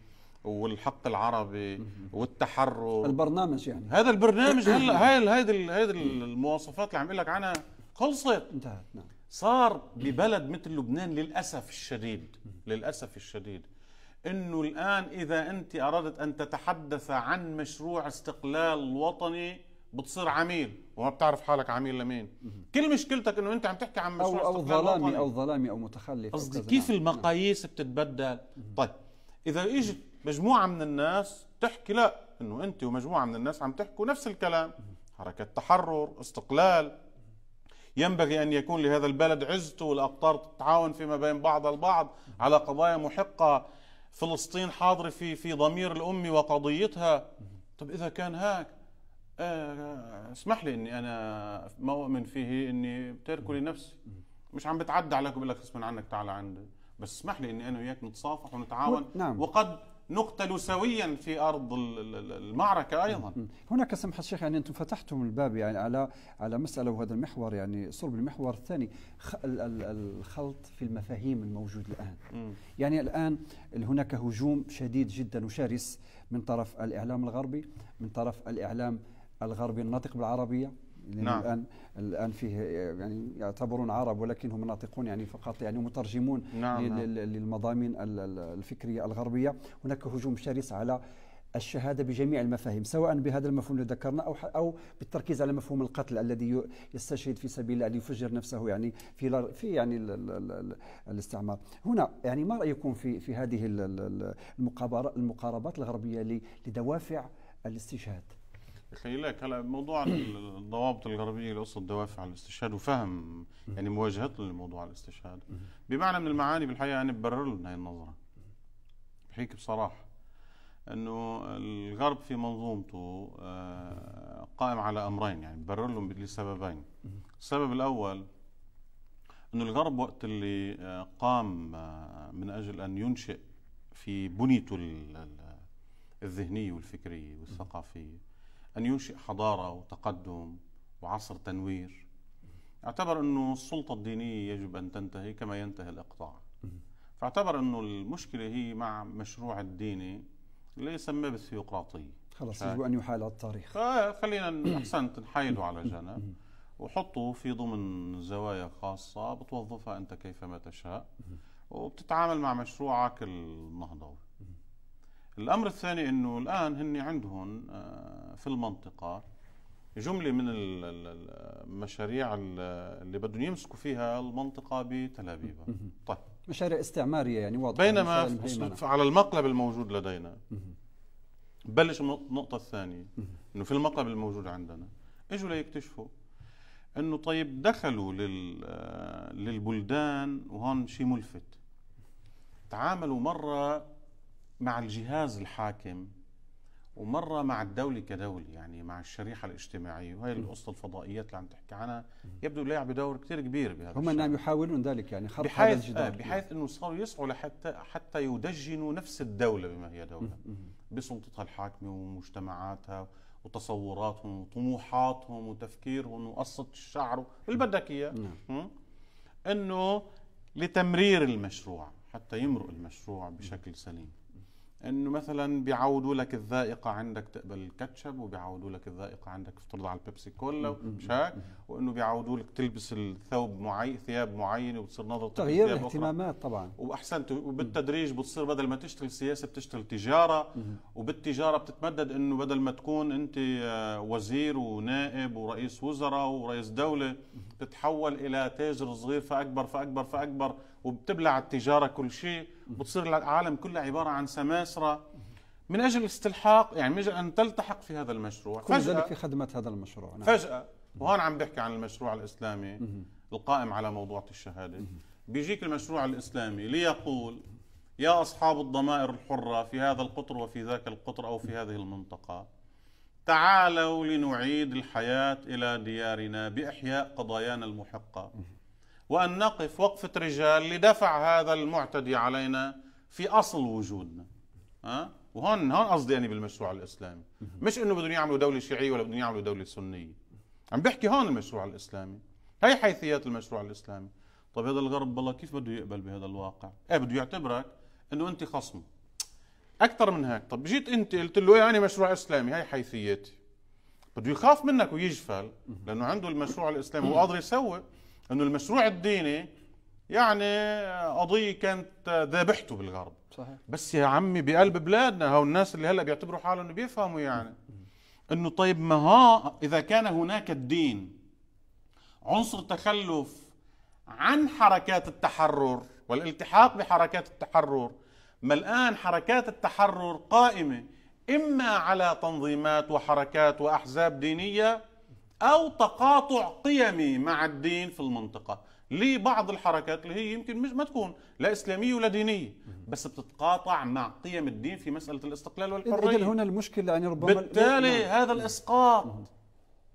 والحق العربي والتحرر البرنامج يعني هذا البرنامج هلا هاي هيدي هيدي المواصفات اللي عم اقول لك عنها خلصت انتهت نعم صار ببلد مثل لبنان للاسف الشديد للاسف الشديد انه الان اذا انت اردت ان تتحدث عن مشروع استقلال وطني بتصير عميل وما بتعرف حالك عميل لمين كل مشكلتك انه انت عم تحكي عن مشروع او او ظلامي او ظلامي او متخلف قصدي كيف نعم. المقاييس بتتبدل طيب اذا اجت مجموعه من الناس تحكي لا انه انت ومجموعه من الناس عم تحكوا نفس الكلام حركه تحرر استقلال ينبغي أن يكون لهذا البلد عزته والأقطار تتعاون فيما بين بعض البعض على قضايا محقة فلسطين حاضرة في في ضمير الأم وقضيتها طب إذا كان هاك آه، اسمح لي اني انا ما اؤمن فيه اني بتركه لنفسي مش عم بتعدى عليك وبقول لك اسمع عنك تعال عندي بس اسمح لي اني انا وياك نتصافح ونتعاون نعم. وقد نقتل سويا في ارض المعركه ايضا هناك سمح الشيخ يعني انتم فتحتم الباب يعني على على مساله وهذا المحور يعني صلب المحور الثاني الخلط في المفاهيم الموجود الان يعني الان هناك هجوم شديد جدا وشرس من طرف الاعلام الغربي من طرف الاعلام الغربي الناطق بالعربية يعني نعم. الان الان فيه يعني يعتبرون عرب ولكنهم ناطقون يعني فقط يعني مترجمون نعم. نعم. للمضامين الفكريه الغربيه هناك هجوم شرس على الشهاده بجميع المفاهيم سواء بهذا المفهوم الذي ذكرنا او او بالتركيز على مفهوم القتل الذي يستشهد في سبيل ان يفجر نفسه يعني في في يعني الاستعمار هنا يعني ما رايكم في في هذه المقاربات الغربيه لدوافع الاستشهاد خلي لك هلا موضوع الضوابط الغربيه لقصه دوافع الاستشهاد وفهم يعني مواجهتنا لموضوع الاستشهاد بمعنى من المعاني بالحقيقه انا ببرر لهم هاي النظره بحكي بصراحه انه الغرب في منظومته آه، قائم على امرين يعني ببرر لهم لسببين السبب الاول انه الغرب وقت اللي آه، قام آه، من اجل ان ينشئ في بنيته الذهنيه والفكريه والثقافيه أن ينشئ حضارة وتقدم وعصر تنوير اعتبر أنه السلطة الدينية يجب أن تنتهي كما ينتهي الإقطاع فاعتبر أنه المشكلة هي مع مشروع الديني اللي يسميه بالثيوقراطية خلاص يجب أن يحال على التاريخ آه، خلينا أحسنت نحايله على جنب وحطه في ضمن زوايا خاصة بتوظفها أنت كيفما تشاء وبتتعامل مع مشروعك النهضوي الامر الثاني انه الان هن عندهم آه، في المنطقه جمله من المشاريع اللي بدهم يمسكوا فيها المنطقه بتل ابيب طيب مشاريع استعماريه يعني واضحه بينما على المقلب الموجود لدينا بلش من النقطه الثانيه انه في المقلب الموجود عندنا اجوا ليكتشفوا انه طيب دخلوا لل آه، للبلدان وهون شيء ملفت تعاملوا مره مع الجهاز الحاكم ومرة مع الدولة كدولة يعني مع الشريحة الاجتماعية وهي القصة الفضائيات اللي عم تحكي عنها يبدو لعب دور كثير كبير بهذا هم نعم يحاولون ذلك يعني خط بحيث هذا الجدار آه بحيث انه صاروا يسعوا لحتى حتى يدجنوا نفس الدولة بما هي دولة بسلطتها الحاكمة ومجتمعاتها وتصوراتهم وطموحاتهم وتفكيرهم وقصة الشعر اللي بدك اياه نعم. انه لتمرير المشروع حتى يمرق المشروع بشكل سليم انه مثلا بيعودوا لك الذائقه عندك تقبل الكاتشب وبيعودوا لك الذائقه عندك تفترض على البيبسي كولا مش وانه بيعودوا لك تلبس الثوب معين ثياب معينه وبتصير نظره تغيير طيب، الاهتمامات طبعا واحسنت وبالتدريج بتصير بدل ما تشتغل سياسه بتشتغل تجاره وبالتجاره بتتمدد انه بدل ما تكون انت آه، وزير ونائب ورئيس وزراء ورئيس دوله بتتحول الى تاجر صغير فاكبر فاكبر فاكبر وبتبلع التجاره كل شيء بتصير العالم كله عباره عن سماسره من اجل الاستلحاق يعني من اجل ان تلتحق في هذا المشروع كل فجأة ذلك في خدمه هذا المشروع نعم. فجاه وهون عم بحكي عن المشروع الاسلامي القائم على موضوعه الشهاده بيجيك المشروع الاسلامي ليقول يا اصحاب الضمائر الحره في هذا القطر وفي ذاك القطر او في هذه المنطقه تعالوا لنعيد الحياه الى ديارنا باحياء قضايانا المحقه وأن نقف وقفة رجال لدفع هذا المعتدي علينا في أصل وجودنا ها وهون هون قصدي أنا بالمشروع الإسلامي مش إنه بدهم يعملوا دولة شيعية ولا بدهم يعملوا دولة سنية عم بحكي هون المشروع الإسلامي هي حيثيات المشروع الإسلامي طيب هذا الغرب بالله كيف بده يقبل بهذا الواقع إيه بده يعتبرك إنه أنت خصمه أكثر من هيك طب جيت أنت قلت له يعني مشروع إسلامي هي حيثياتي بده يخاف منك ويجفل لأنه عنده المشروع الإسلامي هو قادر يسوي انه المشروع الديني يعني قضيه كانت ذابحته بالغرب صحيح بس يا عمي بقلب بلادنا هو الناس اللي هلا بيعتبروا حالهم بيفهموا يعني انه طيب ما ها اذا كان هناك الدين عنصر تخلف عن حركات التحرر والالتحاق بحركات التحرر ما الان حركات التحرر قائمه اما على تنظيمات وحركات واحزاب دينيه او تقاطع قيمي مع الدين في المنطقه لبعض الحركات اللي هي يمكن مش ما تكون لا اسلاميه ولا دينيه بس بتتقاطع مع قيم الدين في مساله الاستقلال والحريه إذن هنا المشكله يعني ربما بالتالي نعم. هذا الاسقاط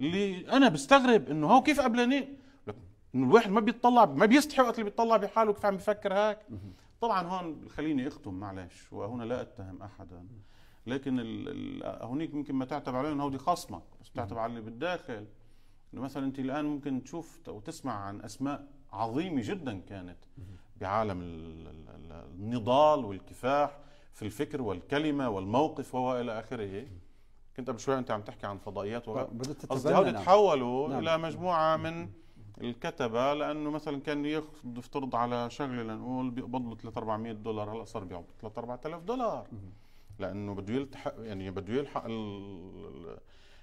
اللي انا بستغرب انه هو كيف قبلانين انه الواحد ما بيتطلع ما بيستحي وقت اللي بيتطلع بحاله كيف عم بفكر هيك طبعا هون خليني اختم معلش وهنا لا اتهم احدا لكن هونيك يمكن ما تعتب عليه انه هودي خصمك بس بتعتب على اللي بالداخل انه مثلا انت الان ممكن تشوف او تسمع عن اسماء عظيمه جدا كانت بعالم النضال والكفاح في الفكر والكلمه والموقف والى اخره كنت قبل شوي انت عم تحكي عن فضائيات قصدي هول تحولوا نعم. الى مجموعه من الكتبه لانه مثلا كان ياخذ يفترض على شغله لنقول بيقبض له 3 400 دولار هلا صار بيقبض 3 4000 دولار لانه بده يلحق يعني بده يلحق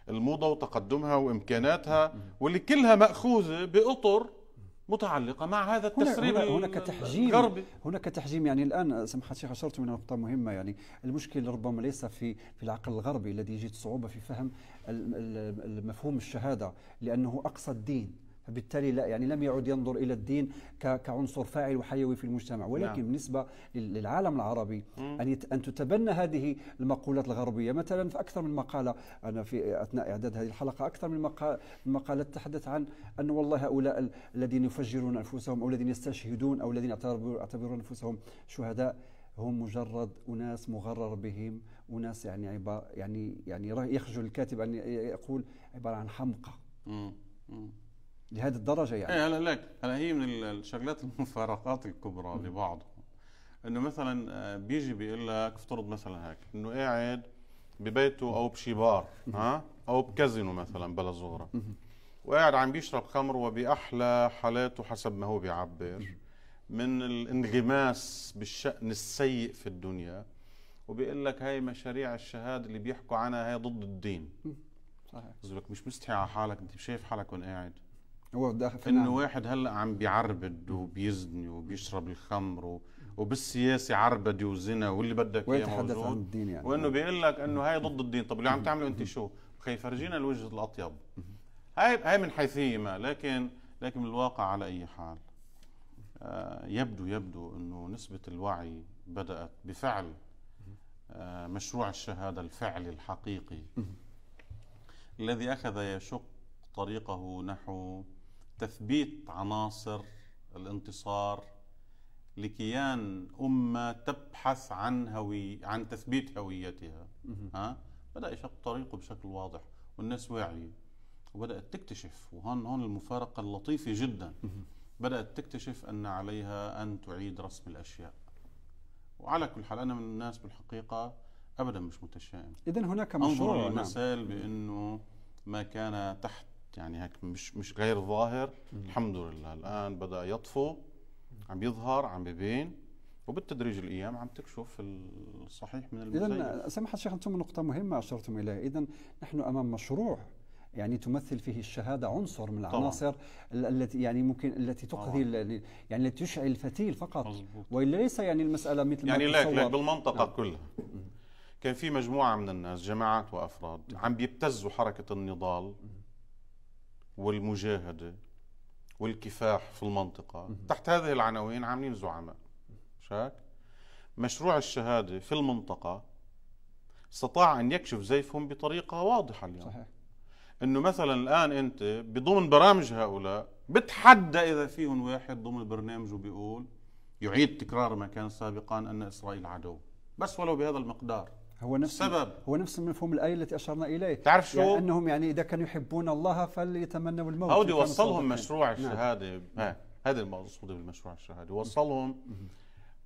الموضة وتقدمها وإمكاناتها واللي كلها مأخوذة بإطر متعلقة مع هذا التسريب هناك تحجيم الغربي. هناك تحجيم يعني الآن سمحت الشيخ أشرت من نقطة مهمة يعني المشكل ربما ليس في في العقل الغربي الذي يجد صعوبة في فهم مفهوم الشهادة لأنه أقصى الدين فبالتالي لا يعني لم يعد ينظر الى الدين كعنصر فاعل وحيوي في المجتمع ولكن نعم. بالنسبه للعالم العربي ان ان تتبنى هذه المقولات الغربيه مثلا في اكثر من مقاله انا في اثناء اعداد هذه الحلقه اكثر من مقاله تحدث عن ان والله هؤلاء الذين يفجرون انفسهم او الذين يستشهدون او الذين يعتبرون انفسهم شهداء هم مجرد اناس مغرر بهم اناس يعني عبارة يعني يعني يخجل الكاتب ان يقول عباره عن حمقى لهذه الدرجه يعني ايه هلا لك هلا هي من الشغلات المفارقات الكبرى لبعضهم انه مثلا آه، بيجي بيقول لك افترض مثلا هيك انه قاعد ببيته او بشي بار ها او بكازينو مثلا بلا صغرى وقاعد عم بيشرب خمر وباحلى حالاته حسب ما هو بيعبر من الانغماس بالشأن السيء في الدنيا وبيقول لك هاي مشاريع الشهادة اللي بيحكوا عنها هي ضد الدين صحيح مش مستحي على حالك انت شايف حالك وين قاعد هو داخل انه نعم. واحد هلا عم بيعربد وبيزني وبيشرب الخمر و... وبالسياسه عربده وزنا واللي بدك اياه موجود عن الدين يعني وانه بيقول لك انه هاي ضد الدين طب اللي عم تعمله انت شو؟ خي فرجينا الوجه الاطيب هاي هاي من حيثيه ما لكن لكن الواقع على اي حال آه، يبدو يبدو انه نسبه الوعي بدات بفعل آه، مشروع الشهاده الفعلي الحقيقي الذي اخذ يشق طريقه نحو تثبيت عناصر الانتصار لكيان أمة تبحث عن هوي عن تثبيت هويتها ها بدأ يشق طريقه بشكل واضح والناس واعية وبدأت تكتشف وهون هون المفارقة اللطيفة جدا بدأت تكتشف أن عليها أن تعيد رسم الأشياء وعلى كل حال أنا من الناس بالحقيقة أبدا مش متشائم إذا هناك مشروع أنظر نعم. المثال بأنه ما كان تحت يعني هيك مش مش غير ظاهر الحمد لله الان بدا يطفو عم يظهر عم ببين وبالتدريج الايام عم تكشف الصحيح من المزيف اذا سمحت الشيخ انتم نقطه مهمه اشرتم اليها اذا نحن امام مشروع يعني تمثل فيه الشهادة عنصر من العناصر التي يعني ممكن التي تقضي يعني التي تشعل الفتيل فقط مزبوط. وإلا ليس يعني المسألة مثل يعني ما لك لك بالمنطقة نعم. كلها كان في مجموعة من الناس جماعات وأفراد عم بيبتزوا حركة النضال والمجاهده والكفاح في المنطقه تحت هذه العناوين عاملين زعماء مش مشروع الشهاده في المنطقه استطاع ان يكشف زيفهم بطريقه واضحه اليوم صحيح انه مثلا الان انت بضمن برامج هؤلاء بتحدى اذا فيهم واحد ضمن برنامجه بيقول يعيد تكرار ما كان سابقا ان اسرائيل عدو بس ولو بهذا المقدار هو نفس السبب هو نفس مفهوم الايه التي اشرنا اليه تعرف شو يعني انهم يعني اذا كانوا يحبون الله فليتمنوا الموت هودي يوصلهم نعم. نعم. مشروع الشهاده نعم. هذا المقصود بالمشروع الشهاده وصلهم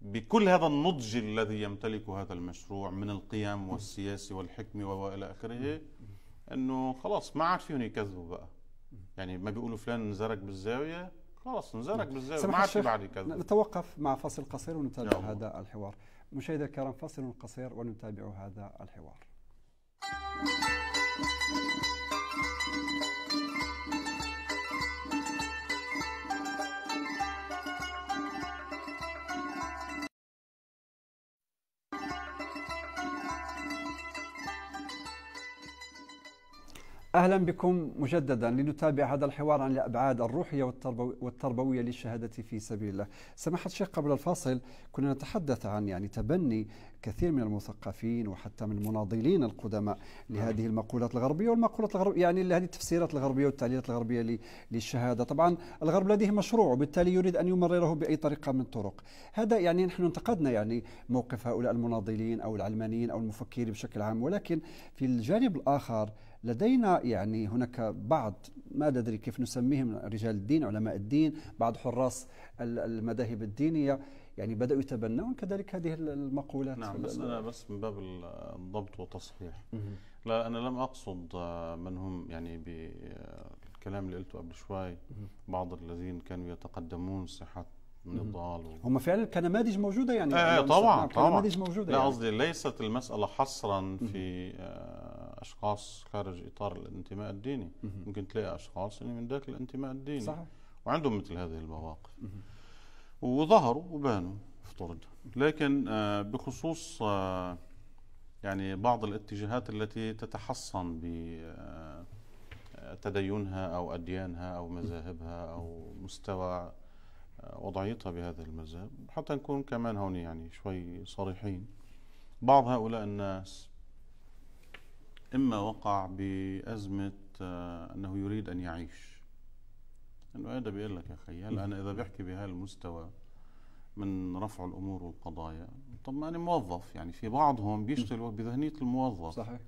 بكل هذا النضج الذي يمتلكه هذا المشروع من القيم والسياسة والحكمة وإلى آخره أنه خلاص ما عاد فيهم يكذبوا بقى يعني ما بيقولوا فلان انزرق بالزاوية خلاص انزرق نعم. بالزاوية ما عاد في بعد يكذب نتوقف مع فاصل قصير ونتابع هذا الحوار مشاهدي الكرام فاصل قصير ونتابع هذا الحوار. أهلا بكم مجددا لنتابع هذا الحوار عن الأبعاد الروحية والتربوية للشهادة في سبيل الله سماحة الشيخ قبل الفاصل كنا نتحدث عن يعني تبني كثير من المثقفين وحتى من المناضلين القدماء نعم. لهذه المقولات الغربية والمقولات الغربية يعني لهذه التفسيرات الغربية والتعليلات الغربية للشهادة طبعا الغرب لديه مشروع وبالتالي يريد أن يمرره بأي طريقة من الطرق هذا يعني نحن انتقدنا يعني موقف هؤلاء المناضلين أو العلمانيين أو المفكرين بشكل عام ولكن في الجانب الآخر لدينا يعني هناك بعض ما ادري كيف نسميهم رجال الدين علماء الدين بعض حراس المذاهب الدينية يعني بدأوا يتبنون كذلك هذه المقولات نعم بس أنا بس من باب الضبط والتصحيح لا أنا لم أقصد من هم يعني بالكلام اللي قلته قبل شوي بعض الذين كانوا يتقدمون صحة نضال و... هم فعلا كنماذج موجودة يعني آه طبعا طبعا نماذج موجودة لا يعني. قصدي يعني. ليست المسألة حصرا في آه اشخاص خارج اطار الانتماء الديني ممكن تلاقي اشخاص من داخل الانتماء الديني صح. وعندهم مثل هذه المواقف وظهروا وبانوا افترض لكن آه، بخصوص آه، يعني بعض الاتجاهات التي تتحصن ب آه، تدينها او اديانها او مذاهبها او مستوى وضعيتها بهذا المذهب حتى نكون كمان هون يعني شوي صريحين بعض هؤلاء الناس إما وقع بأزمة آه، أنه يريد أن يعيش أنه هذا بيقول لك يا أخي هلا أنا إذا بحكي بهالمستوى من رفع الأمور والقضايا طب ما أنا موظف يعني في بعضهم بيشتغلوا بذهنية الموظف صحيح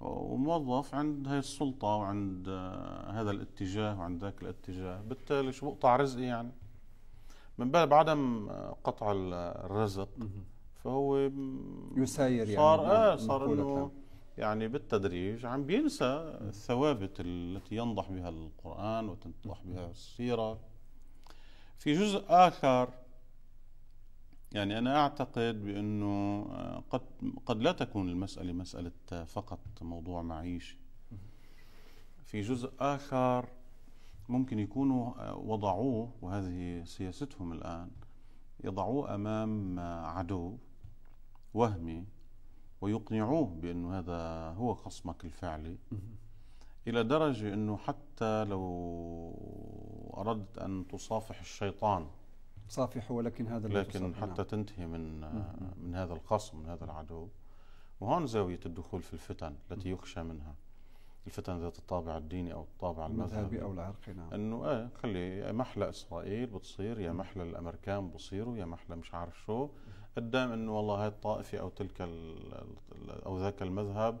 وموظف عند هاي السلطة وعند آه، هذا الاتجاه وعند ذاك الاتجاه بالتالي شو بقطع رزقي يعني من باب عدم آه، قطع الرزق فهو يساير يعني صار آه صار انه نعم. يعني بالتدريج عم بينسى الثوابت التي ينضح بها القرآن وتنضح بها السيرة في جزء آخر يعني أنا أعتقد بأنه آه، قد, قد لا تكون المسألة مسألة فقط موضوع معيش في جزء آخر ممكن يكونوا آه، وضعوه وهذه سياستهم الآن يضعوه أمام آه، عدو وهمي ويقنعوه بأنه هذا هو خصمك الفعلي إلى درجة أنه حتى لو أردت أن تصافح الشيطان تصافحه ولكن هذا لكن حتى نعم. تنتهي من من هذا الخصم من هذا العدو وهون زاوية الدخول في الفتن التي يخشى منها الفتن ذات الطابع الديني أو الطابع المذهبي المذهبي أو العرقي نعم أنه آه خلي محلى إسرائيل بتصير يا محلى الأمريكان بصيروا يا محلى مش عارف شو قدام انه والله هاي الطائفه او تلك او ذاك المذهب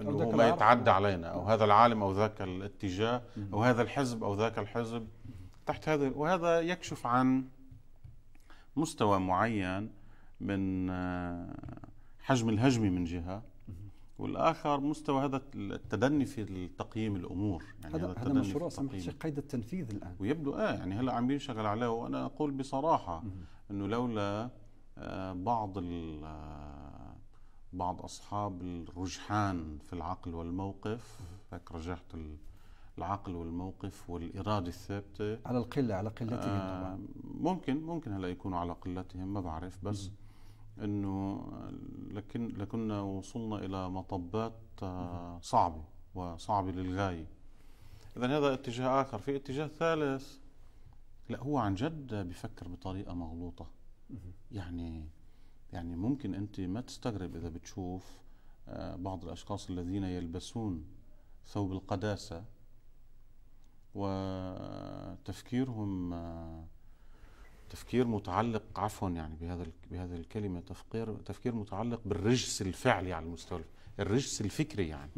انه هو ما يتعدى علينا او هذا العالم او ذاك الاتجاه او هذا الحزب او ذاك الحزب تحت هذا وهذا يكشف عن مستوى معين من آه، حجم الهجمه من جهه والاخر مستوى هذا التدني في تقييم الامور يعني هذا, هذا مشروع سمحت قيد التنفيذ الان ويبدو اه يعني هلا عم ينشغل عليه وانا اقول بصراحه انه لولا آه، بعض آه، بعض أصحاب الرجحان في العقل والموقف هيك رجحت العقل والموقف والإرادة الثابتة على القلة على قلتهم آه، طبعا ممكن ممكن هلا يكونوا على قلتهم ما بعرف بس انه لكن لكنا وصلنا الى مطبات صعبه وصعبه للغايه اذا هذا اتجاه اخر في اتجاه ثالث لا هو عن جد بفكر بطريقه مغلوطه يعني يعني ممكن انت ما تستغرب اذا بتشوف آه، بعض الاشخاص الذين يلبسون ثوب القداسه وتفكيرهم آه، تفكير متعلق عفوا يعني بهذا بهذه الكلمه تفكير تفكير متعلق بالرجس الفعلي على المستوى الرجس الفكري يعني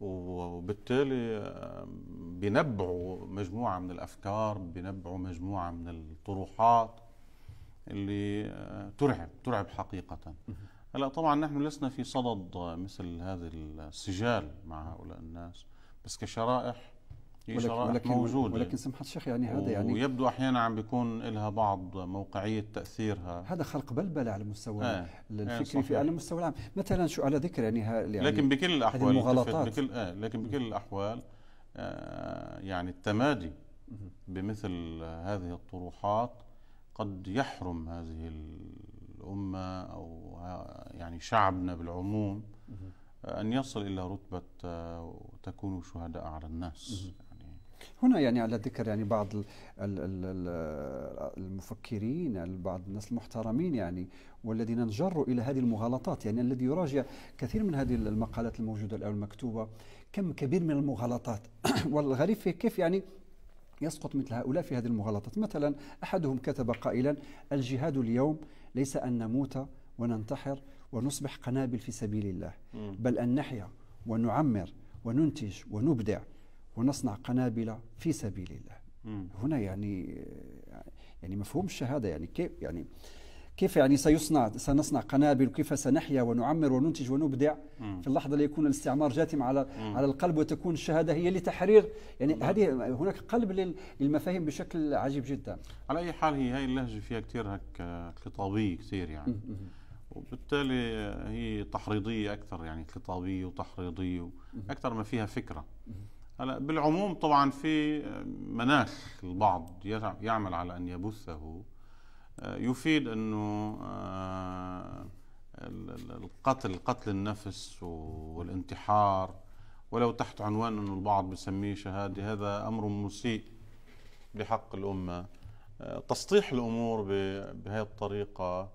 وبالتالي آه، بينبعوا مجموعة من الأفكار بينبعوا مجموعة من الطروحات اللي آه، ترعب ترعب حقيقة هلا طبعا نحن لسنا في صدد مثل هذا السجال مع هؤلاء الناس بس كشرائح ولكن, ولكن موجودة ولكن سمحت الشيخ يعني هذا يعني ويبدو احيانا عم بيكون لها بعض موقعيه تاثيرها هذا خلق بلبله على المستوى آه. الفكري آه في على المستوى العام مثلا شو على ذكر يعني, يعني لكن بكل الاحوال المغالطات بكل آه لكن بكل الاحوال آه يعني التمادي بمثل هذه الطروحات قد يحرم هذه الامه او يعني شعبنا بالعموم ان يصل الى رتبه آه، تكونوا شهداء على الناس هنا يعني على ذكر يعني بعض المفكرين بعض الناس المحترمين يعني والذين انجروا الى هذه المغالطات يعني الذي يراجع كثير من هذه المقالات الموجوده الان المكتوبه كم كبير من المغالطات والغريب فيه كيف يعني يسقط مثل هؤلاء في هذه المغالطات مثلا احدهم كتب قائلا الجهاد اليوم ليس ان نموت وننتحر ونصبح قنابل في سبيل الله بل ان نحيا ونعمر وننتج ونبدع ونصنع قنابل في سبيل الله هنا يعني يعني مفهوم الشهاده يعني كيف يعني كيف يعني سيصنع سنصنع قنابل وكيف سنحيا ونعمر وننتج ونبدع م. في اللحظه اللي يكون الاستعمار جاتم على م. على القلب وتكون الشهاده هي لتحرير يعني م. نعم. هذه هناك قلب للمفاهيم بشكل عجيب جدا على اي حال هي هاي اللهجه فيها كثير هك خطابيه كثير يعني م. وبالتالي هي تحريضيه اكثر يعني خطابيه وتحريضيه اكثر ما فيها فكره م. هلا بالعموم طبعا في مناخ البعض يعمل على ان يبثه آه، يفيد انه آه، القتل قتل النفس والانتحار ولو تحت عنوان انه البعض بسميه شهاده هذا امر مسيء بحق الامه آه، تسطيح الامور بهذه الطريقه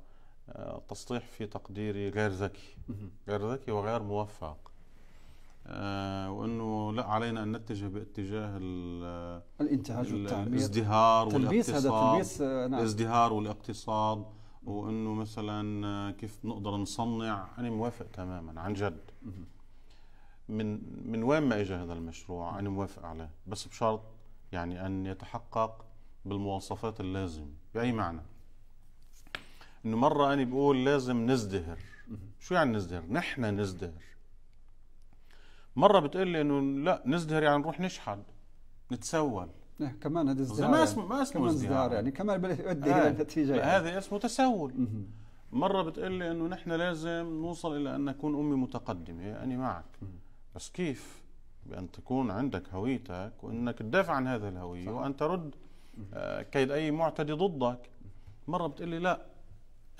تسطيح في تقديري غير ذكي غير ذكي وغير موفق آه، وانه لا علينا ان نتجه باتجاه الانتاج والتعمير الازدهار تلبيس هذا تلبيس آه، نعم. الازدهار والاقتصاد وانه مثلا آه، كيف نقدر نصنع انا موافق تماما عن جد من من وين ما اجى هذا المشروع انا موافق عليه بس بشرط يعني ان يتحقق بالمواصفات اللازم باي معنى انه مره انا بقول لازم نزدهر شو يعني نزدهر نحن نزدهر مره بتقول لي انه لا نزدهر يعني نروح نشحد نتسول إيه كمان هذا ازدهار ما يعني. اسمه ما اسمه ازدهار يعني, يعني، كمان بيؤدي الى نتيجه يعني. هذا اسمه تسول مره بتقول لي انه نحن لازم نوصل الى ان نكون امه متقدمه انا يعني معك بس كيف بان تكون عندك هويتك وانك تدافع عن هذه الهويه وان ترد آه، كيد اي معتدي ضدك مره بتقول لي لا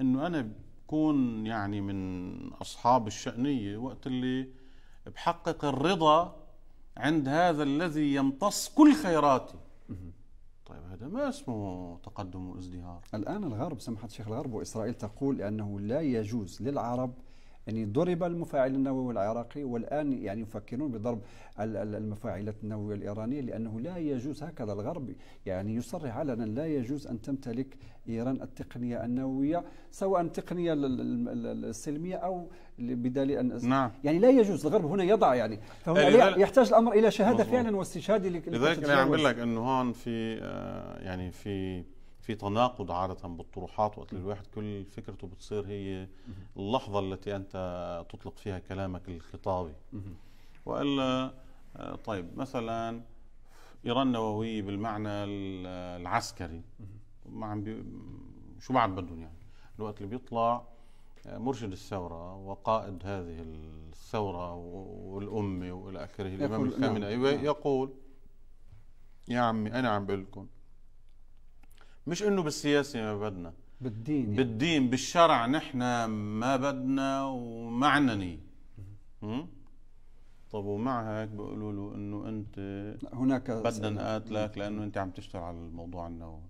انه انا بكون يعني من اصحاب الشانيه وقت اللي بحقق الرضا عند هذا الذي يمتص كل خيراتي طيب هذا ما اسمه تقدم وازدهار الآن الغرب سمحت شيخ الغرب وإسرائيل تقول أنه لا يجوز للعرب يعني ضرب المفاعل النووي العراقي والان يعني يفكرون بضرب المفاعلات النوويه الايرانيه لانه لا يجوز هكذا الغرب يعني يصرح علنا لا يجوز ان تمتلك ايران التقنيه النوويه سواء التقنيه السلميه او بدليل ان نعم. يعني لا يجوز الغرب هنا يضع يعني فهنا يحتاج الامر الى شهاده مزبوط. فعلا واستشهاد لذلك انا اعمل لك انه هون في آه، يعني في في تناقض عادة بالطروحات وقت الواحد كل فكرته بتصير هي اللحظة التي أنت تطلق فيها كلامك الخطابي وإلا آه، طيب مثلا إيران نووية بالمعنى العسكري ما عم بي شو بعد بدهم يعني الوقت اللي بيطلع آه، مرشد الثورة وقائد هذه الثورة والأمة وإلى آخره الإمام الخامنئي نعم،, أيوة، نعم. يقول يا عمي أنا عم بقول لكم مش انه بالسياسه ما بدنا بالدين يعني. بالدين بالشرع نحن ما بدنا نيه طب ومع هيك بيقولوا له انه انت هناك بدنا نقاتلك لانه انت عم تشتغل على الموضوع النووي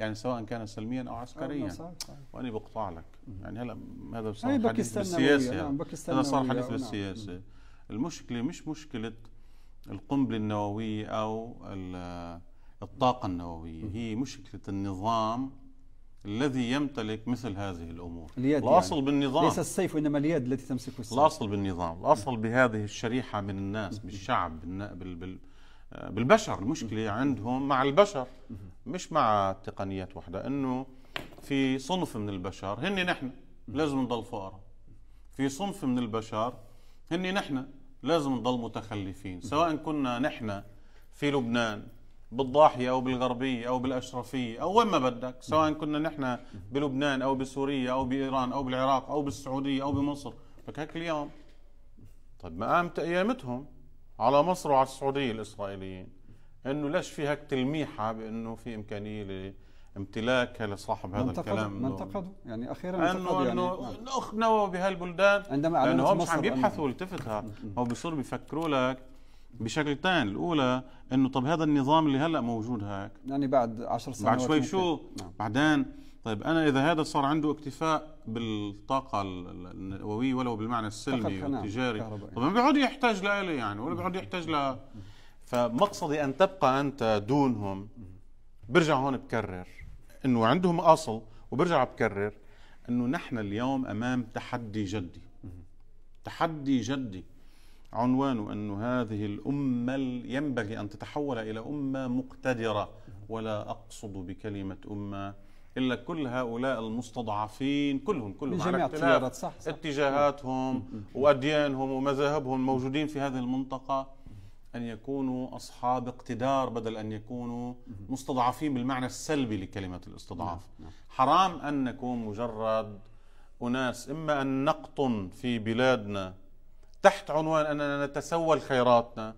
يعني سواء كان سلميا او عسكريا آه، وانا بقطع لك يعني هلا هذا يعني صار حديث بالسياسه نعم، هذا صار حديث آه، نعم. بالسياسه المشكله مش مشكله القنبله النوويه او الطاقة النووية هي مشكلة النظام الذي يمتلك مثل هذه الأمور اليد يعني. الأصل يعني. بالنظام ليس السيف وإنما اليد التي تمسك السيف الأصل بالنظام الأصل بهذه الشريحة من الناس بالشعب بال... بال... بالبشر المشكلة عندهم مع البشر مش مع التقنيات وحدة أنه في صنف من البشر هن نحن لازم نضل فقراء في صنف من البشر هن نحن لازم نضل متخلفين سواء كنا نحن في لبنان بالضاحية أو بالغربية أو بالأشرفية أو وين ما بدك سواء كنا نحن بلبنان أو بسوريا أو بإيران أو بالعراق أو بالسعودية أو بمصر لك هيك اليوم طيب ما قامت قيامتهم على مصر وعلى السعودية الإسرائيليين انه ليش في هيك تلميحه بانه في امكانيه امتلاك لصاحب هذا منتقد الكلام انتقدوا يعني اخيرا انه يعني انه نووي بهالبلدان عندما يعني هم مش عم يبحثوا التفت هو بصير بيفكروا لك بشكل تاني الاولى انه طب هذا النظام اللي هلا موجود هيك يعني بعد 10 سنوات بعد شوي شو نعم. بعدين طيب انا اذا هذا صار عنده اكتفاء بالطاقه النوويه ولو بالمعنى السلمي والتجاري طب ما بيعود يحتاج لإله يعني ولا بيعود يحتاج ل فمقصدي ان تبقى انت دونهم برجع هون بكرر انه عندهم اصل وبرجع بكرر انه نحن اليوم امام تحدي جدي تحدي جدي عنوانه أن هذه الأمة ينبغي أن تتحول إلى أمة مقتدرة ولا أقصد بكلمة أمة إلا كل هؤلاء المستضعفين كلهم كلهم على صح صح اتجاهاتهم وأديانهم ومذاهبهم موجودين في هذه المنطقة أن يكونوا أصحاب اقتدار بدل أن يكونوا مستضعفين بالمعنى السلبي لكلمة الاستضعاف نعم، نعم. حرام أن نكون مجرد أناس إما أن نقطن في بلادنا تحت عنوان اننا نتسول خيراتنا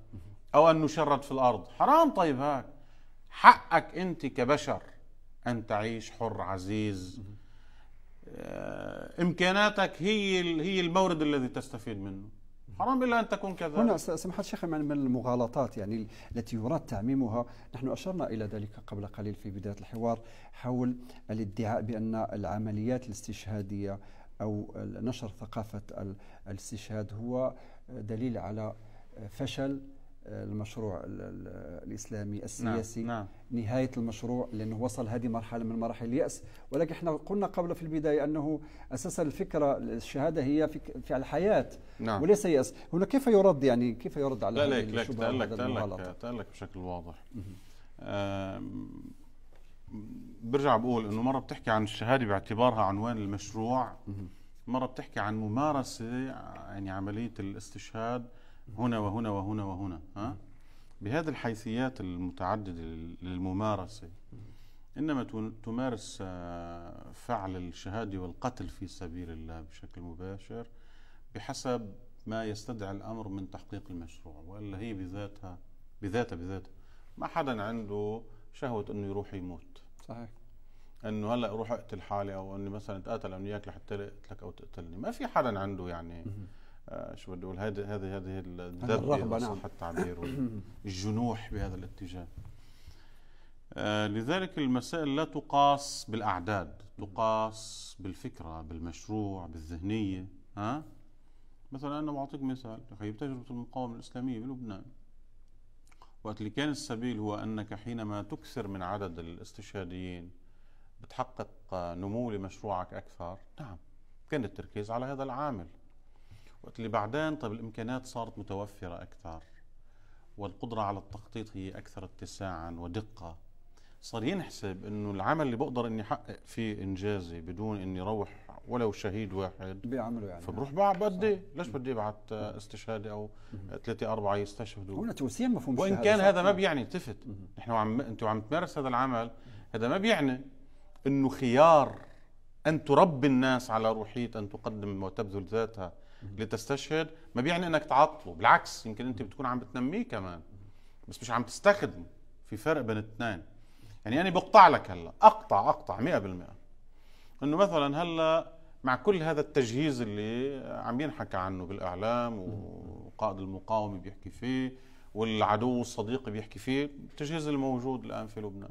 او ان نشرد في الارض حرام طيب هاك حقك انت كبشر ان تعيش حر عزيز آه، امكاناتك هي هي المورد الذي تستفيد منه حرام الا ان تكون كذلك هنا سمحت شيخ من المغالطات يعني التي يراد تعميمها نحن اشرنا الى ذلك قبل قليل في بدايه الحوار حول الادعاء بان العمليات الاستشهاديه أو نشر ثقافة الاستشهاد هو دليل على فشل المشروع الاسلامي السياسي نعم. نعم. نهايه المشروع لانه وصل هذه مرحله من مراحل الياس ولكن احنا قلنا قبل في البدايه انه اساسا الفكره الشهاده هي في الحياة نعم. وليس ياس هنا كيف يرد يعني كيف يرد على لا هذه الشبهه تألك تألك, تألك بشكل واضح برجع بقول انه مره بتحكي عن الشهاده باعتبارها عنوان المشروع مره بتحكي عن ممارسه يعني عمليه الاستشهاد هنا وهنا وهنا وهنا ها بهذه الحيثيات المتعدده للممارسه انما تمارس آه، فعل الشهاده والقتل في سبيل الله بشكل مباشر بحسب ما يستدعي الامر من تحقيق المشروع والا هي بذاتها بذاتها بذاتها ما حدا عنده شهوه انه يروح يموت صحيح انه هلا روح اقتل حالي او اني مثلا اتقاتل انا وياك لحتى اقتلك او تقتلني ما في حدا عنده يعني آه شو بدي اقول هذه هذه هذه الرغبه نعم صح التعبير والجنوح بهذا الاتجاه آه لذلك المسائل لا تقاس بالاعداد تقاس بالفكره بالمشروع بالذهنيه ها مثلا انا بعطيك مثال اخي بتجربه المقاومه الاسلاميه بلبنان وقت اللي كان السبيل هو أنك حينما تكثر من عدد الاستشهاديين بتحقق نمو لمشروعك أكثر نعم كان التركيز على هذا العامل وقت اللي بعدين طب الإمكانات صارت متوفرة أكثر والقدرة على التخطيط هي أكثر اتساعا ودقة صار ينحسب أنه العمل اللي بقدر أني أحقق فيه إنجازي بدون أني روح ولو شهيد واحد بيعملوا يعني فبروح بدي ليش بدي ابعت استشهادي او ثلاثه اربعه يستشهدوا هنا توسيع مفهوم وان كان هذا ما بيعني التفت نحن وعم انتوا عم تمارس هذا العمل هذا ما بيعني انه خيار ان تربي الناس على روحيه ان تقدم وتبذل ذاتها لتستشهد ما بيعني انك تعطله بالعكس يمكن انت بتكون عم بتنميه كمان بس مش عم تستخدمه في فرق بين الاثنين يعني انا بقطع لك هلا اقطع اقطع 100% انه مثلا هلا مع كل هذا التجهيز اللي عم ينحكى عنه بالاعلام وقائد المقاومه بيحكي فيه والعدو الصديق بيحكي فيه التجهيز الموجود الان في لبنان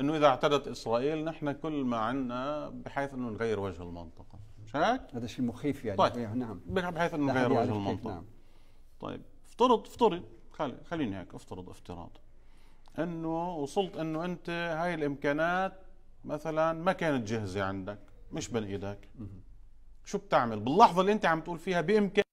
انه اذا اعتدت اسرائيل نحن كل ما عندنا بحيث انه نغير وجه المنطقه مش هيك؟ هذا شيء مخيف يعني طيب. إيه، نعم بحيث انه نغير وجه المنطقه نعم. طيب افترض افترض خليني هيك افترض افتراض انه وصلت انه انت هاي الامكانات مثلا ما كانت جاهزه عندك مش بين ايدك شو بتعمل باللحظه اللي انت عم تقول فيها بامكان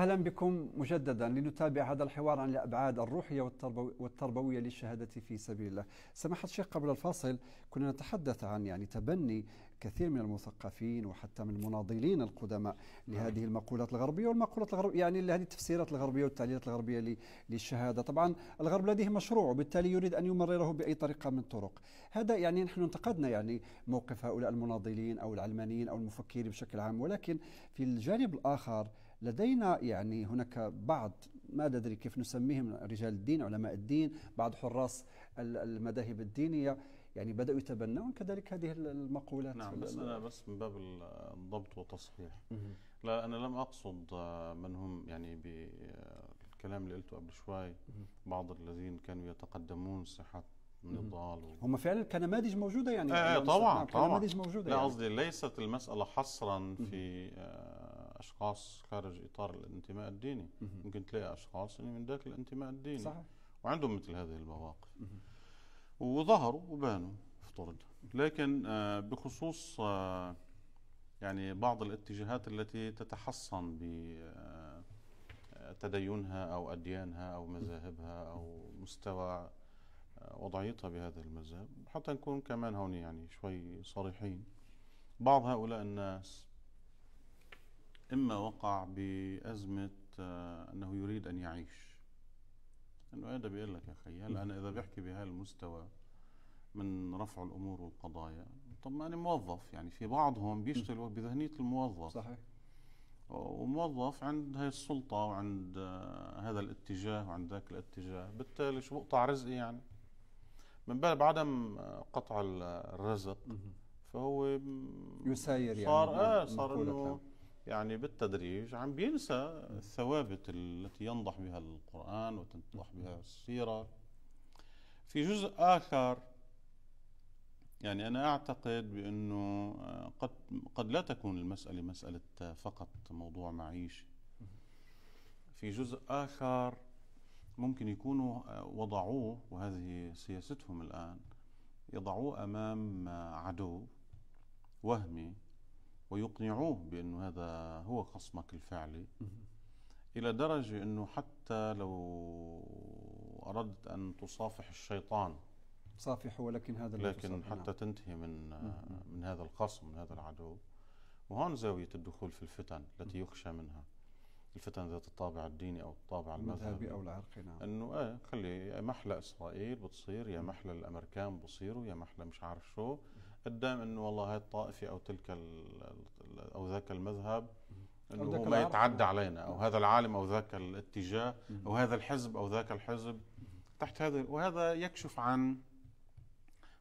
أهلا بكم مجددا لنتابع هذا الحوار عن الأبعاد الروحية والتربوية للشهادة في سبيل الله سماحة الشيخ قبل الفاصل كنا نتحدث عن يعني تبني كثير من المثقفين وحتى من المناضلين القدماء لهذه المقولات الغربية والمقولات الغربية يعني لهذه التفسيرات الغربية والتعليلات الغربية للشهادة طبعا الغرب لديه مشروع وبالتالي يريد أن يمرره بأي طريقة من الطرق هذا يعني نحن انتقدنا يعني موقف هؤلاء المناضلين أو العلمانيين أو المفكرين بشكل عام ولكن في الجانب الآخر لدينا يعني هناك بعض ما ادري كيف نسميهم رجال الدين علماء الدين بعض حراس المذاهب الدينيه يعني بداوا يتبنون كذلك هذه المقولات نعم بس انا بس من باب الضبط والتصحيح لا انا لم اقصد من هم يعني بالكلام اللي قلته قبل شوي بعض الذين كانوا يتقدمون ساحات نضال و... هم فعلا كنماذج موجوده يعني آه طبعا طبعا نماذج موجوده لا يعني. قصدي يعني. ليست المساله حصرا في آه اشخاص خارج اطار الانتماء الديني ممكن تلاقي اشخاص يعني من ذاك الانتماء الديني صحيح وعندهم مثل هذه المواقف وظهروا وبانوا افترض لكن آه، بخصوص آه، يعني بعض الاتجاهات التي تتحصن ب آه، تدينها او اديانها او مذاهبها او مستوى وضعيتها بهذا المذهب حتى نكون كمان هون يعني شوي صريحين بعض هؤلاء الناس إما وقع بأزمة آه، أنه يريد أن يعيش أنه هذا بيقول لك يا أخي هلا أنا إذا بحكي بهالمستوى من رفع الأمور والقضايا طب ما أنا موظف يعني في بعضهم بيشتغلوا بذهنية الموظف صحيح وموظف عند هاي السلطة وعند آه، هذا الاتجاه وعند ذاك الاتجاه بالتالي شو بقطع رزقي يعني من باب عدم آه، قطع الرزق فهو يساير يعني صار آه صار انه يعني بالتدريج عم بينسى الثوابت التي ينضح بها القرآن وتنضح بها السيرة في جزء آخر يعني أنا أعتقد بأنه آه، قد, قد لا تكون المسألة مسألة فقط موضوع معيشي في جزء آخر ممكن يكونوا آه، وضعوه وهذه سياستهم الآن يضعوه أمام آه، عدو وهمي ويقنعوه بأنه هذا هو خصمك الفعلي إلى درجة أنه حتى لو أردت أن تصافح الشيطان تصافحه ولكن هذا لكن حتى نعم. تنتهي من من هذا الخصم من هذا العدو وهون زاوية الدخول في الفتن التي يخشى منها الفتن ذات الطابع الديني أو الطابع المذهبي أو العرقي نعم أنه آه خلي محلى إسرائيل بتصير يا محلى الأمريكان بصيروا يا محلى مش عارف شو قدام انه والله هاي الطائفه او تلك او ذاك المذهب انه هو ما يتعدى علينا او هذا العالم او ذاك الاتجاه او هذا الحزب او ذاك الحزب تحت هذا وهذا يكشف عن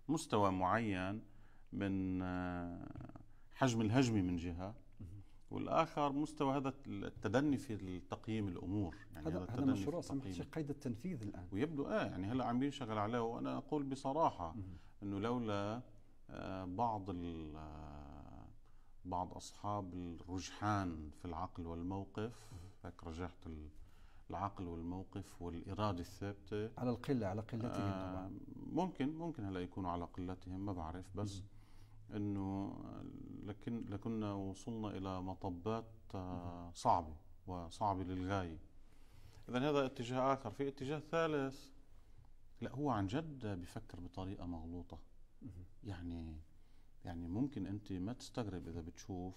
مستوى معين من آه، حجم الهجمه من جهه والاخر مستوى هذا التدني في تقييم الامور يعني هذا, هذا مشروع سمحت شيخ قيد التنفيذ الان ويبدو اه يعني هلا عم ينشغل عليه وانا اقول بصراحه انه لولا آه، بعض آه، بعض أصحاب الرجحان في العقل والموقف هيك رجحت العقل والموقف والإرادة الثابتة على القلة على قلتهم آه، طبعا ممكن ممكن هلا يكونوا على قلتهم ما بعرف بس انه لكن لكنا وصلنا الى مطبات صعبه وصعبه للغايه اذا هذا اتجاه اخر في اتجاه ثالث لا هو عن جد بفكر بطريقه مغلوطه يعني يعني ممكن أنت ما تستغرب إذا بتشوف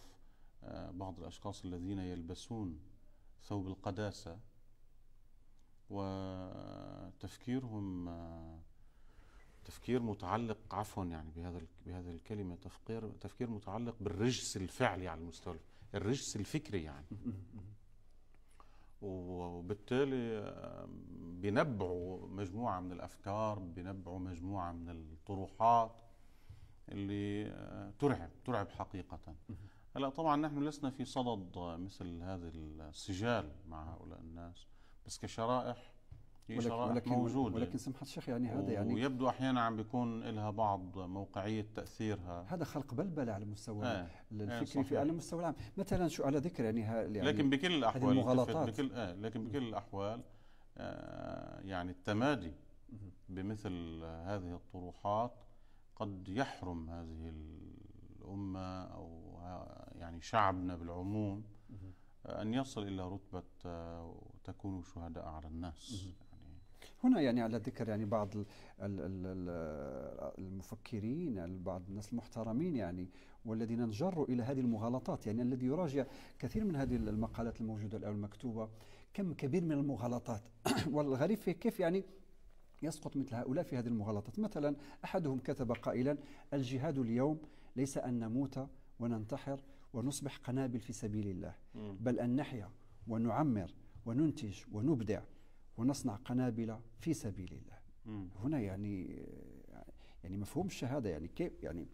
آه، بعض الأشخاص الذين يلبسون ثوب القداسة وتفكيرهم آه، تفكير متعلق عفوا يعني بهذا بهذه الكلمه تفكير تفكير متعلق بالرجس الفعلي على المستوى الرجس الفكري يعني وبالتالي بنبعوا مجموعه من الافكار بنبعوا مجموعه من الطروحات اللي آه، ترعب ترعب حقيقة هلا طبعا نحن لسنا في صدد آه، مثل هذا السجال مع هؤلاء الناس بس كشرائح هي ولكن شرائح ولكن موجودة ولكن سمحت الشيخ يعني هذا يعني ويبدو أحيانا عم بيكون لها بعض موقعية تأثيرها هذا خلق بلبلة على المستوى آه, آه، الفكري آه في على المستوى العام مثلا شو على ذكر يعني, يعني لكن بكل الأحوال المغالطات بكل آه لكن بكل الأحوال آه يعني التمادي بمثل هذه الطروحات قد يحرم هذه الأمة أو يعني شعبنا بالعموم أن يصل إلى رتبة آه، تكون شهداء على الناس يعني هنا يعني على ذكر يعني بعض آه، المفكرين بعض الناس المحترمين يعني والذين انجروا الى هذه المغالطات يعني الذي يراجع كثير من هذه المقالات الموجوده الان المكتوبه كم كبير من المغالطات والغريب كيف يعني يسقط مثل هؤلاء في هذه المغالطات مثلا أحدهم كتب قائلا الجهاد اليوم ليس أن نموت وننتحر ونصبح قنابل في سبيل الله بل أن نحيا ونعمر وننتج ونبدع ونصنع قنابل في سبيل الله هنا يعني يعني مفهوم الشهاده يعني كيف يعني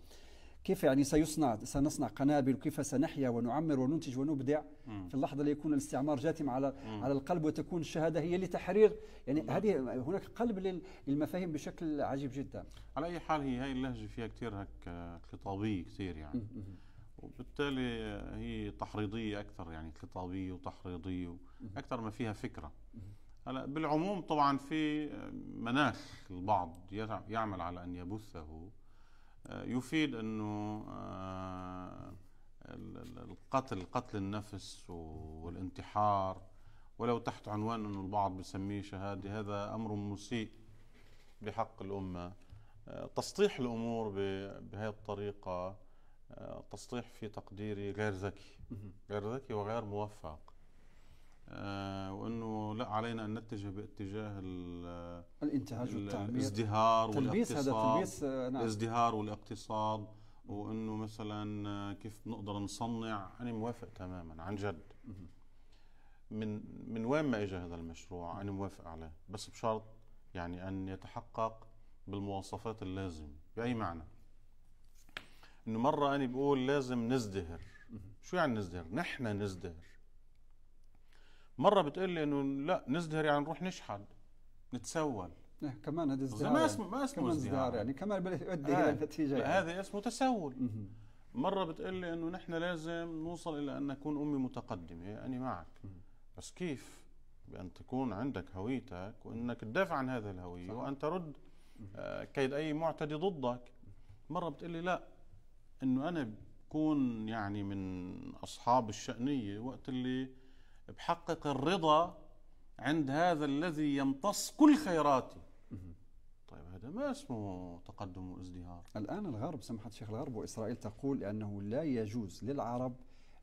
كيف يعني سيصنع سنصنع قنابل وكيف سنحيا ونعمر وننتج ونبدع في اللحظه اللي يكون الاستعمار جاتم على على القلب وتكون الشهاده هي لتحرير يعني نعم. هذه هناك قلب للمفاهيم بشكل عجيب جدا على اي حال هي هاي اللهجه فيها كثير هك آه، خطابيه كثير يعني وبالتالي آه، هي تحريضيه اكثر يعني خطابيه وتحريضيه اكثر ما فيها فكره هلا بالعموم طبعا في آه، مناخ البعض يعمل على ان يبثه آه، يفيد انه آه، القتل قتل النفس والانتحار ولو تحت عنوان انه البعض بسميه شهاده هذا امر مسيء بحق الامه آه، تسطيح الامور بهذه الطريقه تسطيح في تقديري غير ذكي غير ذكي وغير موفق آه، وانه لا علينا ان نتجه باتجاه الانتاج والتعمير الازدهار تلبيس والاقتصاد هذا تلبيس آه، نعم. الازدهار والاقتصاد وانه مثلا آه، كيف بنقدر نصنع انا موافق تماما عن جد من من وين ما اجى هذا المشروع انا موافق عليه بس بشرط يعني ان يتحقق بالمواصفات اللازمه باي معنى انه مره انا بقول لازم نزدهر شو يعني نزدهر نحن نزدهر مره بتقول لي انه لا نزدهر يعني نروح نشحد نتسول إيه كمان هذا ازدهار ما يعني. اسمه ما اسمه ازدهار يعني, يعني. كمان بيؤدي الى النتيجه يعني. هذا اسمه تسول مره بتقول لي انه نحن لازم نوصل الى ان نكون امه متقدمه اني يعني معك بس كيف بان تكون عندك هويتك وانك تدافع عن هذه الهويه وان ترد آه، كيد اي معتدي ضدك مره بتقول لي لا انه انا بكون يعني من اصحاب الشانيه وقت اللي بحقق الرضا عند هذا الذي يمتص كل خيراتي طيب هذا ما اسمه تقدم وازدهار الآن الغرب سمحت شيخ الغرب وإسرائيل تقول أنه لا يجوز للعرب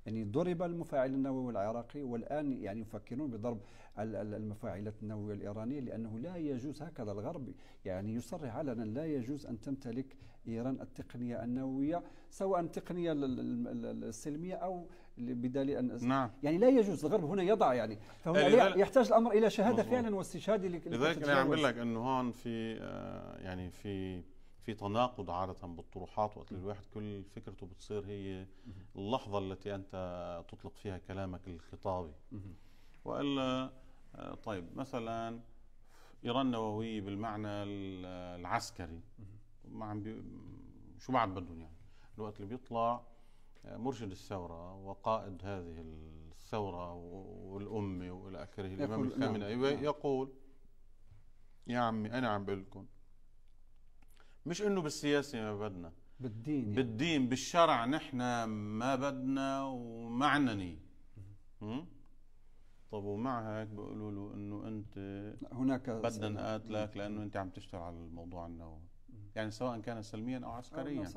يعني ضرب المفاعل النووي العراقي والان يعني يفكرون بضرب المفاعلات النوويه الايرانيه لانه لا يجوز هكذا الغرب يعني يصرح علنا لا يجوز ان تمتلك ايران التقنيه النوويه سواء التقنيه السلميه او بدال ان نعم. يعني لا يجوز الغرب هنا يضع يعني فهنا إيه، يحتاج الامر الى شهاده مزبوط. فعلا واستشهاد لذلك انا عم لك انه هون في آه، يعني في في تناقض عادة بالطروحات وقت الواحد كل فكرته بتصير هي اللحظة التي أنت تطلق فيها كلامك الخطابي وإلا آه، طيب مثلا إيران نووية بالمعنى العسكري ما عم بي شو بعد بدهم يعني الوقت اللي بيطلع مرشد الثورة وقائد هذه الثورة والأمة وإلى آخره الإمام الخامنئي نعم. أيوة، نعم. يقول يا عمي أنا عم بقول لكم مش إنه بالسياسة ما بدنا بالدين يعني. بالدين بالشرع نحن ما بدنا ومعنني طب ومع هيك بيقولوا له انه انت هناك بدنا نقاتلك لانه انت عم تشتغل على الموضوع النووي يعني سواء كان سلميا او عسكريا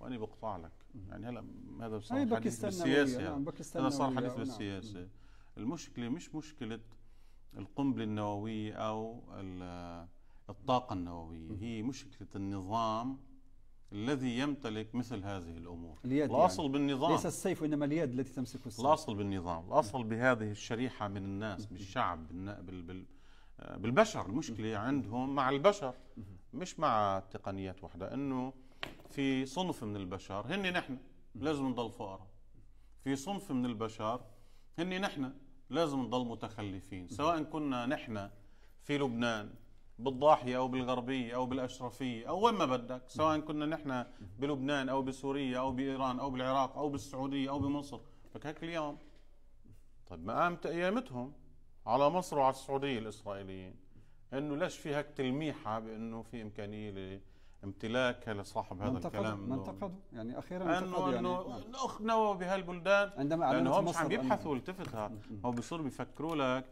وانا بقطع لك يعني هلا هذا صار حديث بالسياسه يعني. نعم، هذا صار حديث نعم. بالسياسه نعم. المشكله مش مشكله القنبله النوويه او الطاقه النوويه م. هي مشكله النظام الذي يمتلك مثل هذه الامور اليد يعني. الاصل يعني. بالنظام ليس السيف وانما اليد التي تمسك السيف الاصل بالنظام الاصل بهذه الشريحه من الناس بالشعب بالبشر المشكله عندهم مع البشر مش مع تقنيات وحده انه في صنف من البشر هن نحن لازم نضل فقراء في صنف من البشر هن نحن لازم نضل متخلفين سواء كنا نحن في لبنان بالضاحية أو بالغربية أو بالأشرفية أو وين ما بدك سواء كنا نحن بلبنان أو بسوريا أو بإيران أو بالعراق أو بالسعودية أو بمصر لك هيك اليوم طيب ما قامت قيامتهم على مصر وعلى السعودية الإسرائيليين انه ليش في هيك تلميحه بانه في امكانيه امتلاكها لصاحب هذا منتقد الكلام انتقدوا يعني اخيرا انه يعني انه الاخ نووي بهالبلدان عندما لانه هم مش عم يبحثوا التفتها هو بصير بيفكروا لك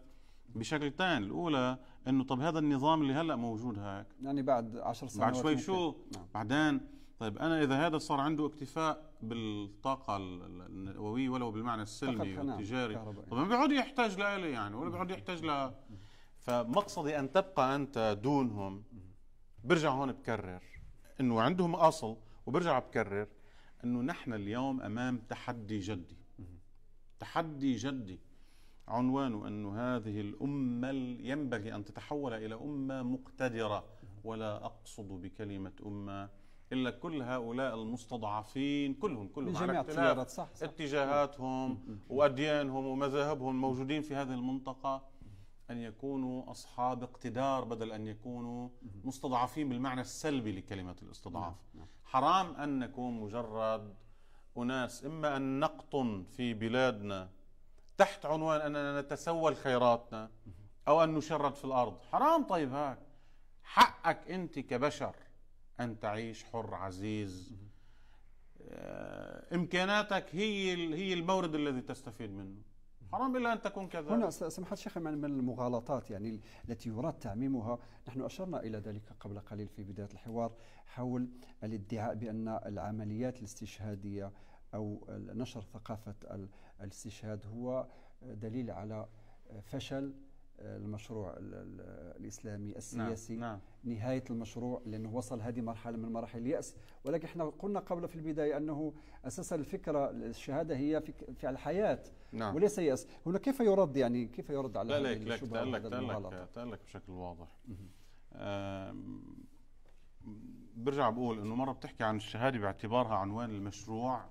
بشكل ثاني الاولى انه طب هذا النظام اللي هلا موجود هيك يعني بعد 10 سنوات بعد شوي شو نعم. بعدين طيب انا اذا هذا صار عنده اكتفاء بالطاقه النوويه ولو بالمعنى السلمي والتجاري طب ما بيعود يحتاج لها يعني ولا بيعود يحتاج ل فمقصدي ان تبقى انت دونهم برجع هون بكرر انه عندهم اصل وبرجع بكرر انه نحن اليوم امام تحدي جدي تحدي جدي عنوانه انه هذه الامه ينبغي ان تتحول الى امه مقتدره ولا اقصد بكلمه امه الا كل هؤلاء المستضعفين كلهم كلهم جميع صح, صح اتجاهاتهم واديانهم ومذاهبهم موجودين في هذه المنطقه ان يكونوا اصحاب اقتدار بدل ان يكونوا مستضعفين بالمعنى السلبي لكلمه الاستضعاف نعم، نعم. حرام ان نكون مجرد اناس اما ان نقطن في بلادنا تحت عنوان اننا نتسول خيراتنا او ان نشرد في الارض حرام طيب هاك حقك انت كبشر ان تعيش حر عزيز آه، امكاناتك هي هي المورد الذي تستفيد منه حرام بالله أن تكون كذلك هنا سمحت شيخ من المغالطات يعني التي يراد تعميمها نحن أشرنا إلى ذلك قبل قليل في بداية الحوار حول الادعاء بأن العمليات الاستشهادية أو نشر ثقافة الاستشهاد هو دليل على فشل المشروع الاسلامي نعم، السياسي نعم. نعم. نهايه المشروع لانه وصل هذه مرحله من مراحل الياس ولكن احنا قلنا قبل في البدايه انه اساسا الفكره الشهاده هي في الحياه نعم. وليس ياس هنا كيف يرد يعني كيف يرد على هذه الشبهه تقلك تقلك بشكل واضح برجع بقول انه مره بتحكي عن الشهاده باعتبارها عنوان المشروع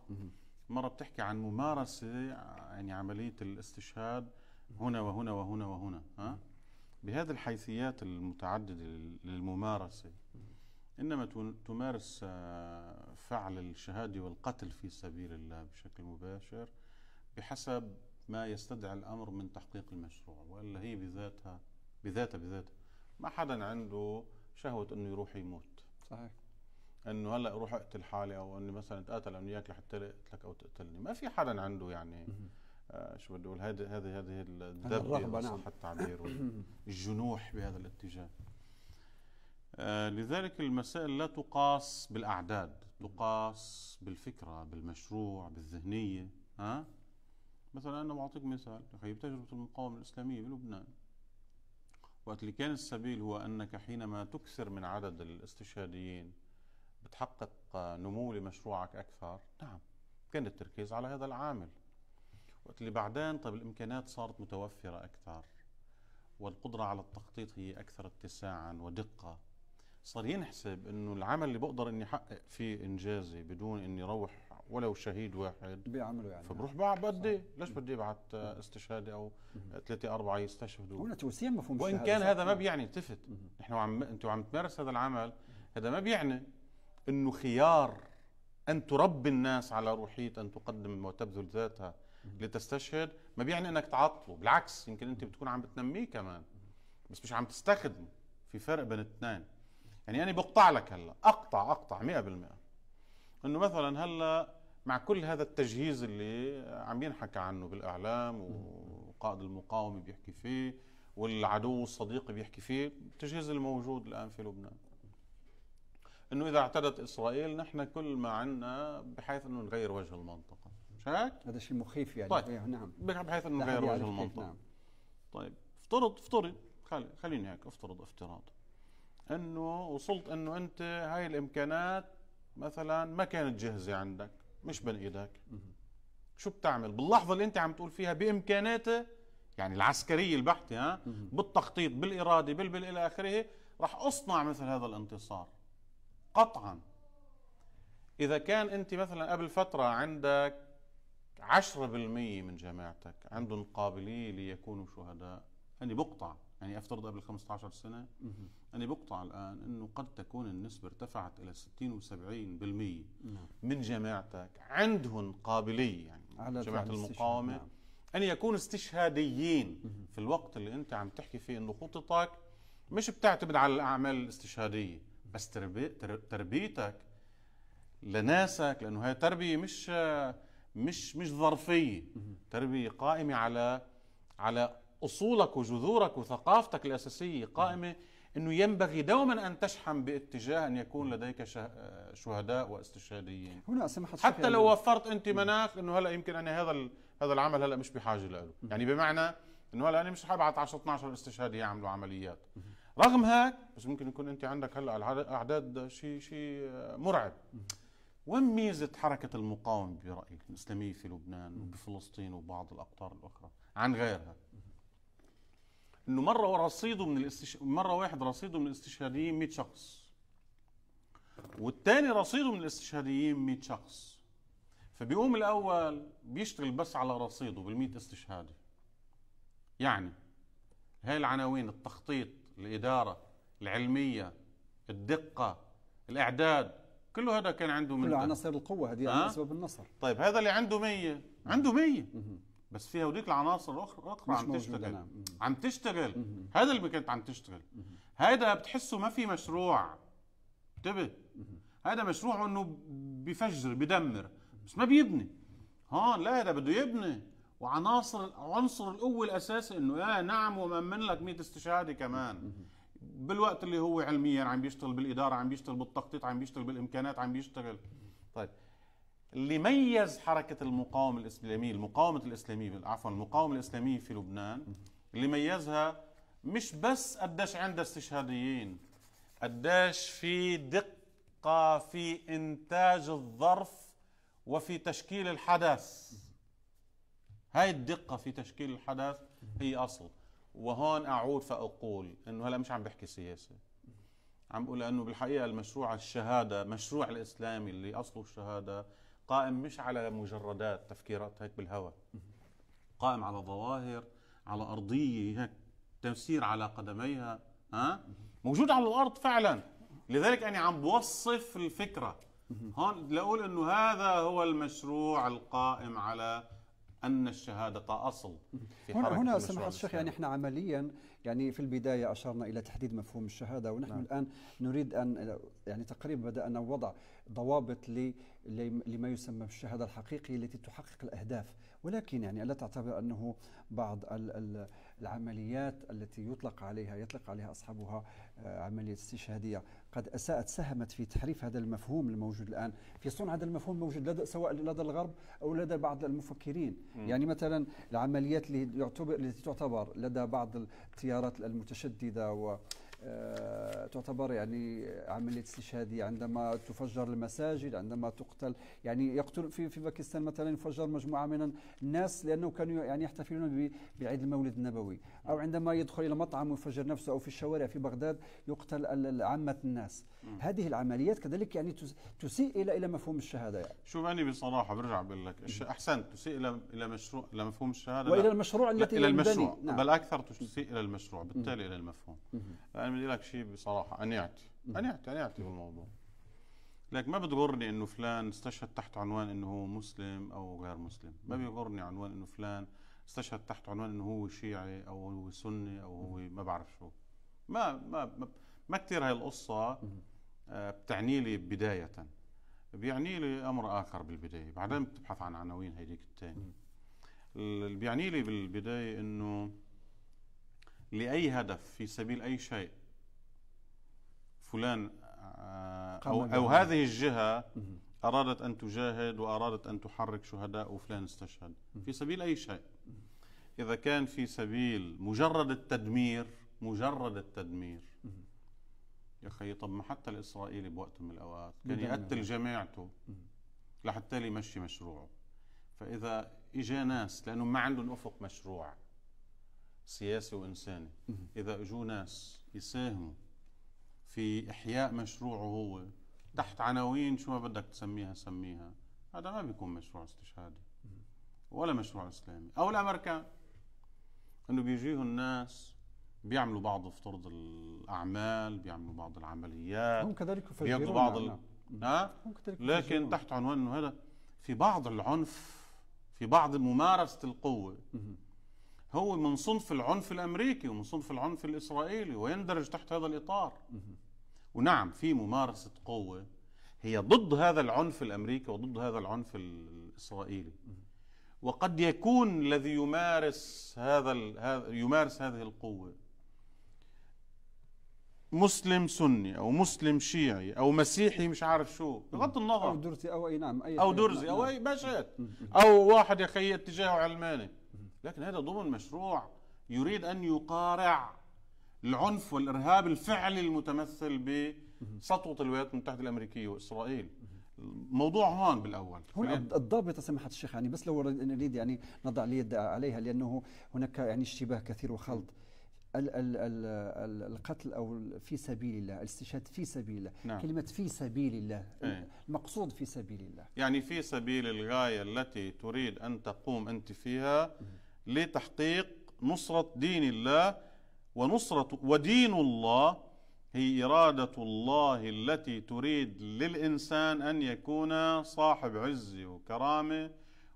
مره بتحكي عن ممارسه يعني عمليه الاستشهاد هنا وهنا وهنا وهنا ها بهذه الحيثيات المتعددة للممارسة إنما تمارس آه، فعل الشهادة والقتل في سبيل الله بشكل مباشر بحسب ما يستدعي الأمر من تحقيق المشروع وإلا هي بذاتها بذاتها بذاتها ما حدا عنده شهوة أنه يروح يموت صحيح انه هلا اروح اقتل حالي او اني مثلا اتقاتل انا وياك لحتى اقتلك او تقتلني ما في حدا عنده يعني آه، شو بدي اقول هذه هذه هذه الذبذبه نعم. صح التعبير والجنوح بهذا الاتجاه آه لذلك المسائل لا تقاس بالاعداد تقاس بالفكره بالمشروع بالذهنيه ها مثلا انا بعطيك مثال يا تجربه المقاومه الاسلاميه بلبنان وقت اللي كان السبيل هو انك حينما تكثر من عدد الاستشهاديين بتحقق آه، نمو لمشروعك اكثر نعم كان التركيز على هذا العامل وقت اللي بعدين طيب الامكانيات صارت متوفره اكثر والقدره على التخطيط هي اكثر اتساعا ودقه صار ينحسب انه العمل اللي بقدر اني احقق فيه انجازي بدون اني روح ولو شهيد واحد بيعملوا يعني فبروح بقى بدي ليش بدي ابعت استشهادي او ثلاثه اربعه يستشهدوا هنا توسيع مفهوم وان كان هذا ما بيعني التفت نحن وعم انت وعم تمارس هذا العمل هذا ما بيعني انه خيار ان تربي الناس على روحيه ان تقدم وتبذل ذاتها لتستشهد ما بيعني انك تعطله بالعكس يمكن انت بتكون عم بتنميه كمان بس مش عم تستخدمه في فرق بين الاثنين يعني انا بقطع لك هلا اقطع اقطع 100% انه مثلا هلا مع كل هذا التجهيز اللي عم ينحكى عنه بالاعلام وقائد المقاومه بيحكي فيه والعدو الصديق بيحكي فيه التجهيز الموجود الان في لبنان انه اذا اعتدت اسرائيل نحن كل ما عندنا بحيث انه نغير وجه المنطقه هيك؟ هذا شيء مخيف يعني طيب. إيه، نعم بحيث انه غير وجه المنطق نعم. طيب افترض افترض خلي خليني هيك افترض افتراض انه وصلت انه انت هاي الامكانات مثلا ما كانت جاهزه عندك مش بين ايدك شو بتعمل باللحظه اللي انت عم تقول فيها بامكاناته يعني العسكريه البحته ها بالتخطيط بالاراده بالبل الى اخره راح اصنع مثل هذا الانتصار قطعا اذا كان انت مثلا قبل فتره عندك 10% من جماعتك عندهم قابليه ليكونوا شهداء أنا بقطع يعني أفترض قبل 15 سنة أنا بقطع الآن أنه قد تكون النسبة ارتفعت إلى 60 و70% نعم. من جماعتك عندهم قابلية يعني على جماعة المقاومة نعم. أن يكونوا استشهاديين مه. في الوقت اللي أنت عم تحكي فيه أنه خططك مش بتعتمد على الأعمال الاستشهادية بس تربيتك لناسك لأنه هي تربية مش مش مش ظرفيه تربيه قائمه على على اصولك وجذورك وثقافتك الاساسيه قائمه انه ينبغي دوما ان تشحم باتجاه ان يكون لديك آه، شهداء واستشهاديين هنا سمحت حتى يعني لو وفرت انت مناخ انه هلا يمكن انا هذا هذا العمل هلا مش بحاجه له يعني بمعنى انه هلا انا مش حابعت 10 12 استشهادي يعملوا عمليات رغم هيك بس ممكن يكون انت عندك هلا اعداد شيء شيء آه، مرعب وين ميزة حركة المقاومة برأيك الإسلامية في لبنان وبفلسطين وبعض الأقطار الأخرى عن غيرها؟ إنه مرة رصيده من الاستش... مرة واحد رصيده من الاستشهاديين 100 شخص والثاني رصيده من الاستشهاديين 100 شخص فبيقوم الأول بيشتغل بس على رصيده بال100 استشهاده يعني هاي العناوين التخطيط الإدارة العلمية الدقة الإعداد كله هذا كان عنده كله عناصر القوه هذه آه؟ يعني أسباب النصر طيب هذا اللي عنده مية عنده مية بس فيها وديك العناصر الاخرى أخرى نعم. عم تشتغل عم تشتغل هذا اللي كانت عم تشتغل هذا بتحسه ما في مشروع انتبه هذا مشروع انه بفجر بدمر بس ما بيبني هون لا هذا بده يبني وعناصر عنصر القوه الاساسي انه اه نعم ومأمن لك 100 استشهاده كمان بالوقت اللي هو علميا عم بيشتغل بالاداره عم بيشتغل بالتخطيط عم بيشتغل بالامكانات عم بيشتغل طيب اللي ميز حركه المقاومه الاسلاميه المقاومه الاسلاميه عفوا المقاومه الاسلاميه في لبنان اللي ميزها مش بس قديش عندها استشهاديين قديش في دقه في انتاج الظرف وفي تشكيل الحدث هاي الدقه في تشكيل الحدث هي اصل وهون اعود فاقول انه هلا مش عم بحكي سياسه عم بقول انه بالحقيقه المشروع الشهاده مشروع الاسلامي اللي اصله الشهاده قائم مش على مجردات تفكيرات هيك بالهوى قائم على ظواهر على ارضيه هيك تفسير على قدميها ها موجود على الارض فعلا لذلك انا عم بوصف الفكره هون لاقول انه هذا هو المشروع القائم على ان الشهاده اصل في هنا هنا سماحه الشيخ يعني احنا عمليا يعني في البدايه اشرنا الى تحديد مفهوم الشهاده ونحن نعم. الان نريد ان يعني تقريبا بدانا وضع ضوابط لما يسمى بالشهاده الحقيقيه التي تحقق الاهداف ولكن يعني الا تعتبر انه بعض العمليات التي يطلق عليها يطلق عليها اصحابها آه، عملية استشهادية قد أساءت ساهمت في تحريف هذا المفهوم الموجود الآن في صنع هذا المفهوم الموجود لدى سواء لدى الغرب أو لدى بعض المفكرين م. يعني مثلا العمليات اللي يعتبر التي تعتبر لدى بعض التيارات المتشددة و آه، تعتبر يعني عملية استشهادية عندما تفجر المساجد عندما تقتل يعني يقتل في في باكستان مثلا يفجر مجموعة من الناس لأنه كانوا يعني يحتفلون بعيد المولد النبوي أو عندما يدخل إلى مطعم ويفجر نفسه أو في الشوارع في بغداد يقتل عامة الناس م. هذه العمليات كذلك يعني تسيء إلى إلى مفهوم الشهادة يعني. شوف معني بصراحة برجع بقول لك أحسنت تسيء إلى إلى مشروع إلى مفهوم الشهادة وإلى المشروع التي إلى المشروع نعم. بل أكثر تسيء إلى المشروع بالتالي م. إلى المفهوم م. أنا يعني بدي لك شيء بصراحة أنيعتي أنيعتي أنيعتي بالموضوع لك ما بتغرني انه فلان استشهد تحت عنوان انه هو مسلم او غير مسلم ما بيغرني عنوان انه فلان استشهد تحت عنوان انه هو شيعي او هو سني او هو ما بعرف شو ما ما ما, ما كثير هاي القصه آه، بتعني لي بدايه بيعني لي امر اخر بالبدايه بعدين بتبحث عن عناوين هيديك الثانيه اللي بيعني لي بالبدايه انه لاي هدف في سبيل اي شيء فلان آه، او, أو هذه الجهه أرادت أن تجاهد وأرادت أن تحرك شهداء وفلان استشهد في سبيل أي شيء إذا كان في سبيل مجرد التدمير مجرد التدمير يا أخي طب ما حتى الإسرائيلي بوقت من الأوقات كان يقتل جماعته لحتى يمشي مشروعه فإذا إجا ناس لأنه ما عندهم أفق مشروع سياسي وإنساني إذا إجوا ناس يساهموا في إحياء مشروعه هو تحت عناوين شو ما بدك تسميها سميها هذا ما بيكون مشروع استشهادي ولا مشروع إسلامي أو الأمريكان انه بيجيه الناس بيعملوا بعض افترض الاعمال بيعملوا بعض العمليات هم كذلك بياخذوا يعني. بعض ال... نعم لكن تحت عنوان انه هذا في بعض العنف في بعض ممارسه القوه هو من صنف العنف الامريكي ومن صنف العنف الاسرائيلي ويندرج تحت هذا الاطار ونعم في ممارسه قوه هي ضد هذا العنف الامريكي وضد هذا العنف الاسرائيلي وقد يكون الذي يمارس هذا يمارس هذه القوه مسلم سني او مسلم شيعي او مسيحي مش عارف شو بغض النظر او درزي او اي نعم اي او درزي او نعم. اي باشا او واحد يا اخي اتجاهه علماني لكن هذا ضمن مشروع يريد ان يقارع العنف والارهاب الفعلي المتمثل بسطوه الولايات المتحده الامريكيه واسرائيل الموضوع هون بالاول هون يعني الضابطه سماحه الشيخ يعني بس لو نريد يعني نضع اليد عليها لانه هناك يعني اشتباه كثير وخلط ال ال ال القتل او في سبيل الله الاستشهاد في سبيل الله نعم. كلمه في سبيل الله ايه؟ المقصود في سبيل الله يعني في سبيل الغايه التي تريد ان تقوم انت فيها لتحقيق نصره دين الله ونصره ودين الله هي إرادة الله التي تريد للإنسان أن يكون صاحب عزة وكرامة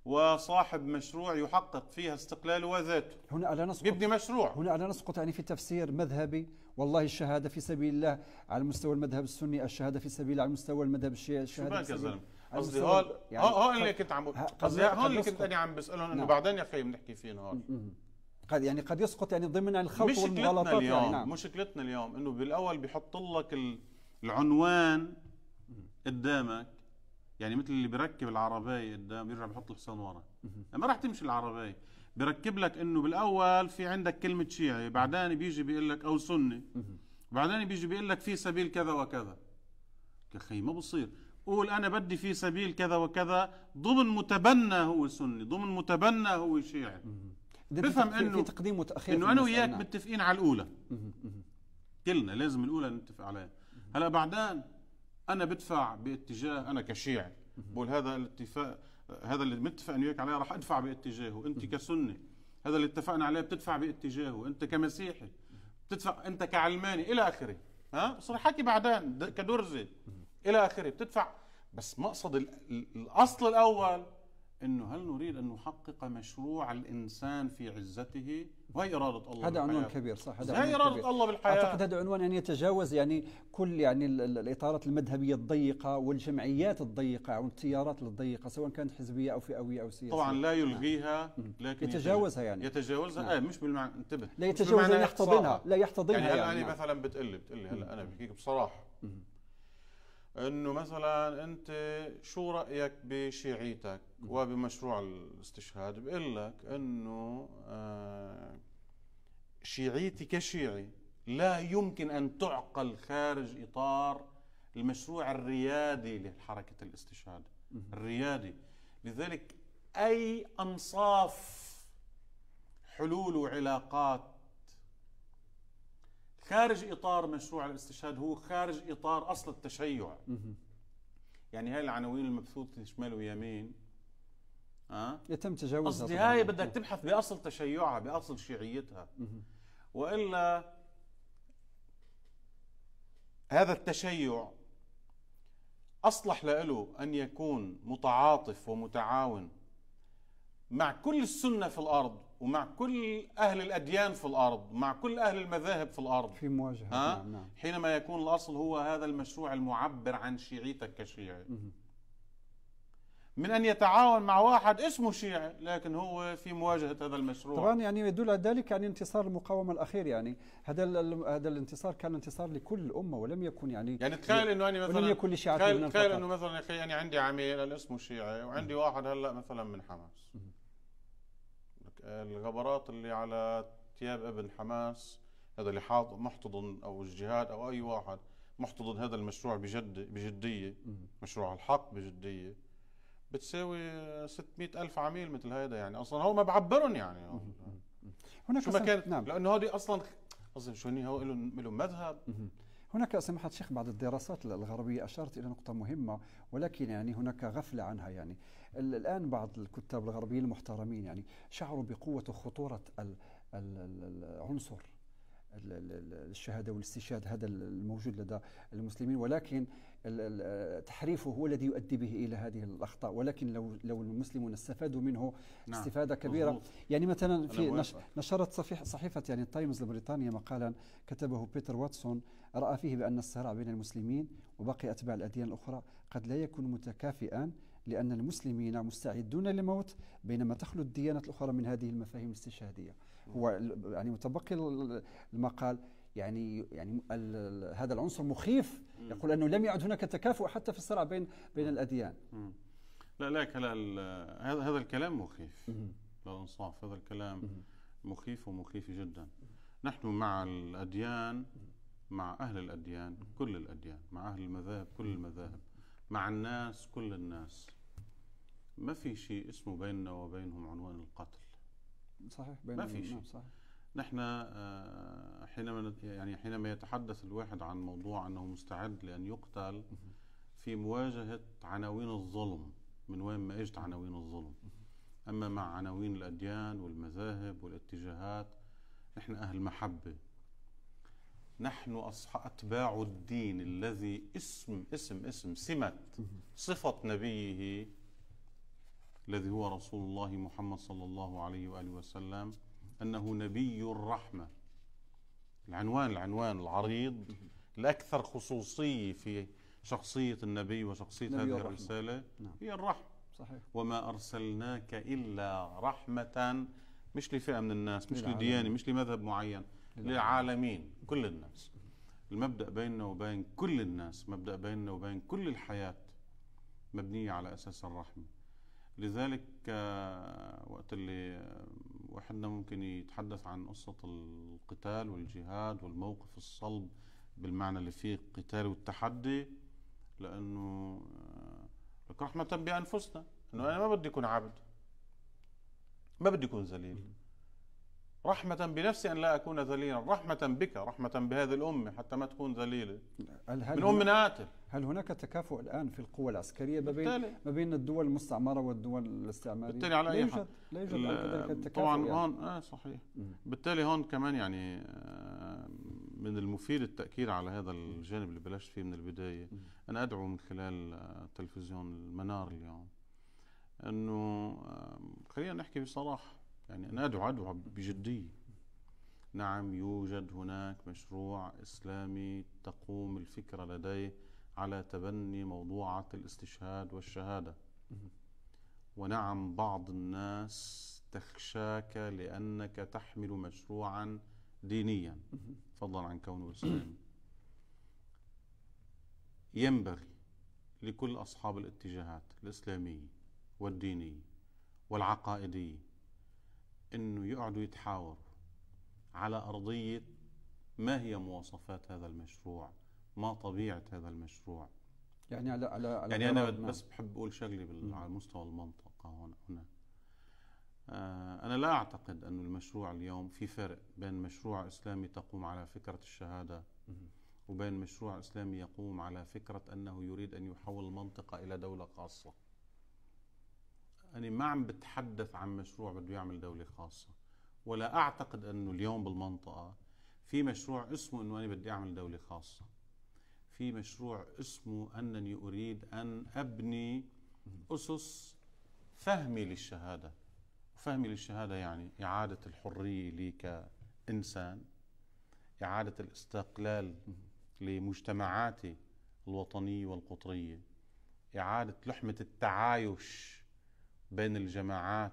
وصاحب مشروع يحقق فيها استقلاله وذاته هنا ألا نسقط يبني مشروع هنا ألا نسقط يعني في تفسير مذهبي والله الشهادة في سبيل الله على مستوى المذهب السني الشهادة في سبيل الله على مستوى المذهب الشيعي الشهادة في سبيل قصدي هول يعني هون اللي كنت عم قصدي هول اللي كنت انا عم بسالهم انه نعم. بعدين يا اخي بنحكي فيهم هون قد يعني قد يسقط يعني ضمن الخلط والمغالطات يعني، اليوم يعني نعم. مشكلتنا اليوم انه بالاول بيحط لك العنوان قدامك يعني مثل اللي بيركب العربية قدام بيرجع بحط الحصان ورا يعني ما راح تمشي العربية بيركب لك انه بالاول في عندك كلمة شيعي بعدين بيجي بيقول لك او سني بعدين بيجي بيقول لك في سبيل كذا وكذا يا اخي ما بصير قول انا بدي في سبيل كذا وكذا ضمن متبنى هو سني ضمن متبنى هو شيعي بفهم انه في تقديم وتاخير انه انا وياك متفقين على الاولى كلنا لازم الاولى نتفق عليها هلا بعدين انا بدفع باتجاه انا كشيعي بقول هذا الاتفاق هذا اللي متفق انا وياك عليه راح ادفع باتجاهه انت كسني هذا اللي اتفقنا عليه بتدفع باتجاهه انت كمسيحي بتدفع انت كعلماني الى اخره ها بصير حكي بعدين كدرزي الى اخره بتدفع بس مقصد الاصل الاول انه هل نريد ان نحقق مشروع الانسان في عزته وهي اراده الله هذا عنوان كبير صح هذا هي اراده كبير. الله بالحياه اعتقد هذا عنوان يعني يتجاوز يعني كل يعني الاطارات المذهبيه الضيقه والجمعيات الضيقه او التيارات الضيقه سواء كانت حزبيه او فئويه او سياسيه طبعا لا نعم. يلغيها لكن يتجاوزها يعني يتجاوزها نعم. آه مش بالمعنى انتبه لا يتجاوزها لا يحتضنها لا يحتضنها يعني, يعني, يعني مثلا بتقلي بتقلي هلا انا بحكيك بصراحه انه مثلا انت شو رايك بشيعيتك وبمشروع الاستشهاد بقول لك انه آه، شيعيتي كشيعي لا يمكن ان تعقل خارج اطار المشروع الريادي لحركه الاستشهاد الريادي لذلك اي انصاف حلول وعلاقات خارج اطار مشروع الاستشهاد هو خارج اطار اصل التشيع يعني هاي العناوين المبثوثه شمال ويمين ها أه؟ يتم تجاوزها قصدي هاي بدك تبحث باصل تشيعها باصل شيعيتها والا هذا التشيع اصلح له ان يكون متعاطف ومتعاون مع كل السنه في الارض ومع كل أهل الأديان في الأرض مع كل أهل المذاهب في الأرض في مواجهة ها؟ نعم نعم. حينما يكون الأصل هو هذا المشروع المعبر عن شيعيتك كشيعي من أن يتعاون مع واحد اسمه شيعي لكن هو في مواجهة هذا المشروع طبعا يعني يدل على ذلك يعني انتصار المقاومة الأخير يعني هذا هذا الانتصار كان انتصار لكل الأمة ولم يكن يعني يعني تخيل أنه أنا مثلا ولم يكن لشيعة تخيل أنه مثلا يا أخي يعني عندي عميل اسمه شيعي وعندي واحد هلأ مثلا من حماس الغبرات اللي على تياب ابن حماس هذا اللي محتضن او الجهاد او اي واحد محتضن هذا المشروع بجد بجديه مشروع الحق بجديه بتساوي 600 ألف عميل مثل هيدا يعني اصلا هو ما بعبرهم يعني هناك شو ما كانت نعم لانه هذه اصلا قصدي شو هو لهم مذهب هناك سماحة الشيخ بعض الدراسات الغربية أشارت إلى نقطة مهمة ولكن يعني هناك غفلة عنها يعني الآن بعض الكتاب الغربيين المحترمين يعني شعروا بقوة وخطورة العنصر الشهاده والاستشهاد هذا الموجود لدى المسلمين ولكن تحريفه هو الذي يؤدي به الى هذه الاخطاء ولكن لو لو المسلمون استفادوا منه نعم. استفاده كبيره مزبوط. يعني مثلا في نشرت صحيفه يعني التايمز البريطانيه مقالا كتبه بيتر واتسون رأى فيه بأن الصراع بين المسلمين وباقي أتباع الأديان الأخرى قد لا يكون متكافئا لأن المسلمين مستعدون للموت بينما تخلو الديانات الأخرى من هذه المفاهيم الاستشهادية هو يعني متبقي المقال يعني يعني هذا العنصر مخيف يقول أنه لم يعد هناك تكافؤ حتى في الصراع بين بين الأديان لا لا هذا هذا الكلام مخيف للإنصاف هذا الكلام مخيف ومخيف جدا نحن مع الأديان مع أهل الأديان كل الأديان مع أهل المذاهب كل المذاهب مع الناس كل الناس ما في شيء اسمه بيننا وبينهم عنوان القتل صحيح بيننا ما في شيء نحن آه، حينما يعني حينما يتحدث الواحد عن موضوع انه مستعد لان يقتل في مواجهه عناوين الظلم من وين ما اجت عناوين الظلم اما مع عناوين الاديان والمذاهب والاتجاهات نحن اهل محبه نحن أتباع الدين الذي اسم اسم اسم سمة صفة نبيه الذي هو رسول الله محمد صلى الله عليه وآله وسلم أنه نبي الرحمة العنوان العنوان العريض الأكثر خصوصية في شخصية النبي وشخصية نبي هذه الرحمة. الرسالة نعم. هي الرحمة صحيح. وما أرسلناك إلا رحمة مش لفئة من الناس مش لديانة مش لمذهب معين للعالمين كل الناس المبدأ بيننا وبين كل الناس مبدأ بيننا وبين كل الحياة مبنية على أساس الرحمة لذلك آه، وقت اللي آه، وحدنا ممكن يتحدث عن قصة القتال والجهاد والموقف الصلب بالمعنى اللي فيه قتال والتحدي لأنه آه، لك رحمة بأنفسنا أنه أنا ما بدي أكون عبد ما بدي أكون ذليل رحمة بنفسي أن لا أكون ذليلا رحمة بك رحمة بهذه الأمة حتى ما تكون ذليلة هل من أم ناتل هل هناك تكافؤ الآن في القوى العسكرية ما بين, ما بين الدول المستعمرة والدول الاستعمارية بالتالي على أي حال لا يوجد كذلك التكافؤ يعني. طبعا يعني. هون آه صحيح بالتالي هون كمان يعني آه، من المفيد التأكيد على هذا الجانب اللي بلشت فيه من البداية أنا أدعو من خلال آه، تلفزيون المنار اليوم أنه خلينا نحكي بصراحة يعني أنا أدعو أدعو بجدية نعم يوجد هناك مشروع إسلامي تقوم الفكرة لديه على تبني موضوعة الاستشهاد والشهادة ونعم بعض الناس تخشاك لأنك تحمل مشروعا دينيا فضلا عن كونه إسلامي ينبغي لكل أصحاب الاتجاهات الإسلامية والدينية والعقائدية انه يقعدوا يتحاوروا على ارضيه ما هي مواصفات هذا المشروع ما طبيعه هذا المشروع يعني على على, يعني انا بس بحب اقول شغلي على مستوى المنطقه هنا هنا آه، انا لا اعتقد انه المشروع اليوم في فرق بين مشروع اسلامي تقوم على فكره الشهاده وبين مشروع اسلامي يقوم على فكره انه يريد ان يحول المنطقه الى دوله خاصه أنا ما عم بتحدث عن مشروع بده يعمل دولة خاصة ولا أعتقد أنه اليوم بالمنطقة في مشروع اسمه أنه أنا بدي أعمل دولة خاصة في مشروع اسمه أنني أريد أن أبني أسس فهمي للشهادة فهمي للشهادة يعني إعادة الحرية لي كإنسان إعادة الاستقلال لمجتمعاتي الوطنية والقطرية إعادة لحمة التعايش بين الجماعات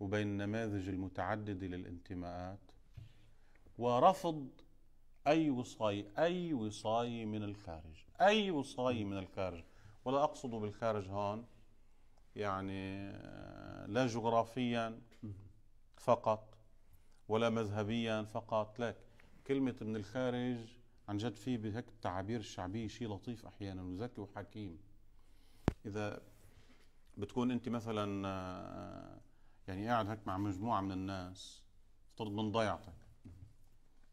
وبين النماذج المتعدده للانتماءات ورفض اي وصايه اي وصايه من الخارج اي وصايه من الخارج ولا اقصد بالخارج هون يعني آه، لا جغرافيا فقط ولا مذهبيا فقط لك كلمة من الخارج عن جد في بهيك التعابير الشعبية شيء لطيف أحيانا وذكي وحكيم إذا بتكون انت مثلا يعني قاعد هيك مع مجموعه من الناس افترض من ضيعتك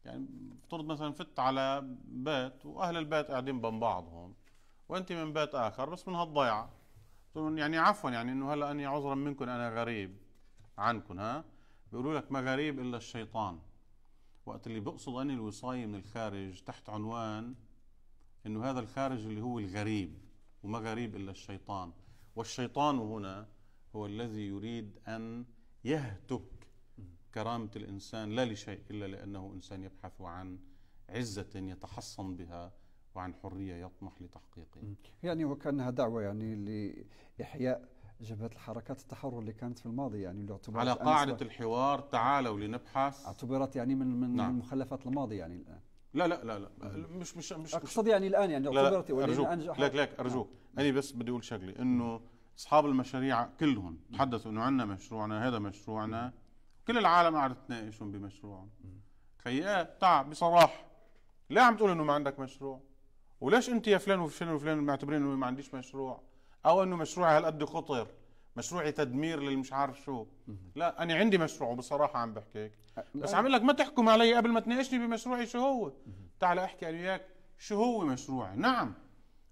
يعني افترض مثلا فت على بيت واهل البيت قاعدين بين بعضهم وانت من بيت اخر بس من هالضيعه يعني عفوا يعني انه هلا اني عذرا منكم انا غريب عنكم ها بيقولوا لك ما غريب الا الشيطان وقت اللي بقصد اني الوصايه من الخارج تحت عنوان انه هذا الخارج اللي هو الغريب وما غريب الا الشيطان والشيطان هنا هو الذي يريد أن يهتك كرامة الإنسان لا لشيء إلا لأنه إنسان يبحث عن عزة يتحصن بها وعن حرية يطمح لتحقيقها يعني وكأنها دعوة يعني لإحياء جبهة الحركات التحرر اللي كانت في الماضي يعني اللي اعتبرت على يعني قاعدة الحوار تعالوا لنبحث اعتبرت يعني من من نعم. مخلفات الماضي يعني الآن لا لا لا لا مش مش مش اقصد يعني الان يعني خبرتي ولا ارجوك أنا لا لا ارجوك آه. انا بس بدي اقول شغله انه اصحاب المشاريع كلهم تحدثوا انه عندنا مشروعنا هذا مشروعنا كل العالم قاعد تناقشهم بمشروعهم خيي ايه تعب بصراحه ليه عم تقول انه ما عندك مشروع وليش انت يا فلان وفلان وفلان معتبرين انه ما عنديش مشروع او انه مشروعي هالقد خطر مشروعي تدمير للمش عارف شو لا انا عندي مشروع بصراحه عم بحكي هيك أه، بس أه. عم لك ما تحكم علي قبل ما تناقشني بمشروعي شو هو تعال احكي انا وياك شو هو مشروعي نعم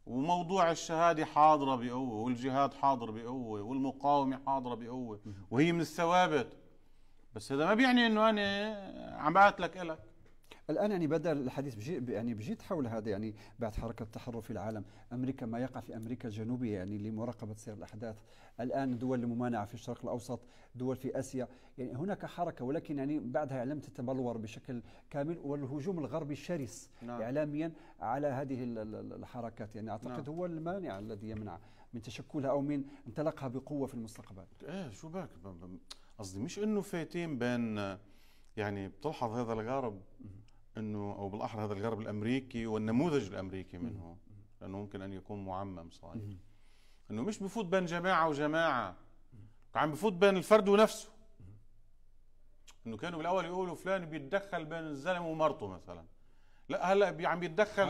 وموضوع الشهادة حاضرة بقوة والجهاد حاضر بقوة والمقاومة حاضرة بقوة وهي من الثوابت بس هذا ما بيعني انه انا عم بقاتلك الك الان يعني بدا الحديث بجي يعني بجد حول هذا يعني بعد حركه التحرر في العالم امريكا ما يقع في امريكا الجنوبيه يعني لمراقبه سير الاحداث الان دول الممانعه في الشرق الاوسط دول في اسيا يعني هناك حركه ولكن يعني بعدها لم تتبلور بشكل كامل والهجوم الغربي الشرس نعم. اعلاميا على هذه الحركات يعني اعتقد نعم. هو المانع الذي يمنع من تشكلها او من انطلاقها بقوه في المستقبل ايه شو بك قصدي مش انه فايتين بين يعني بتلحظ هذا الغرب انه او بالاحرى هذا الغرب الامريكي والنموذج الامريكي منه لانه ممكن ان يكون معمم صحيح انه مش بفوت بين جماعه وجماعه عم بفوت بين الفرد ونفسه انه كانوا بالاول يقولوا فلان بيتدخل بين الزلمه ومرته مثلا لا هلا عم بيتدخل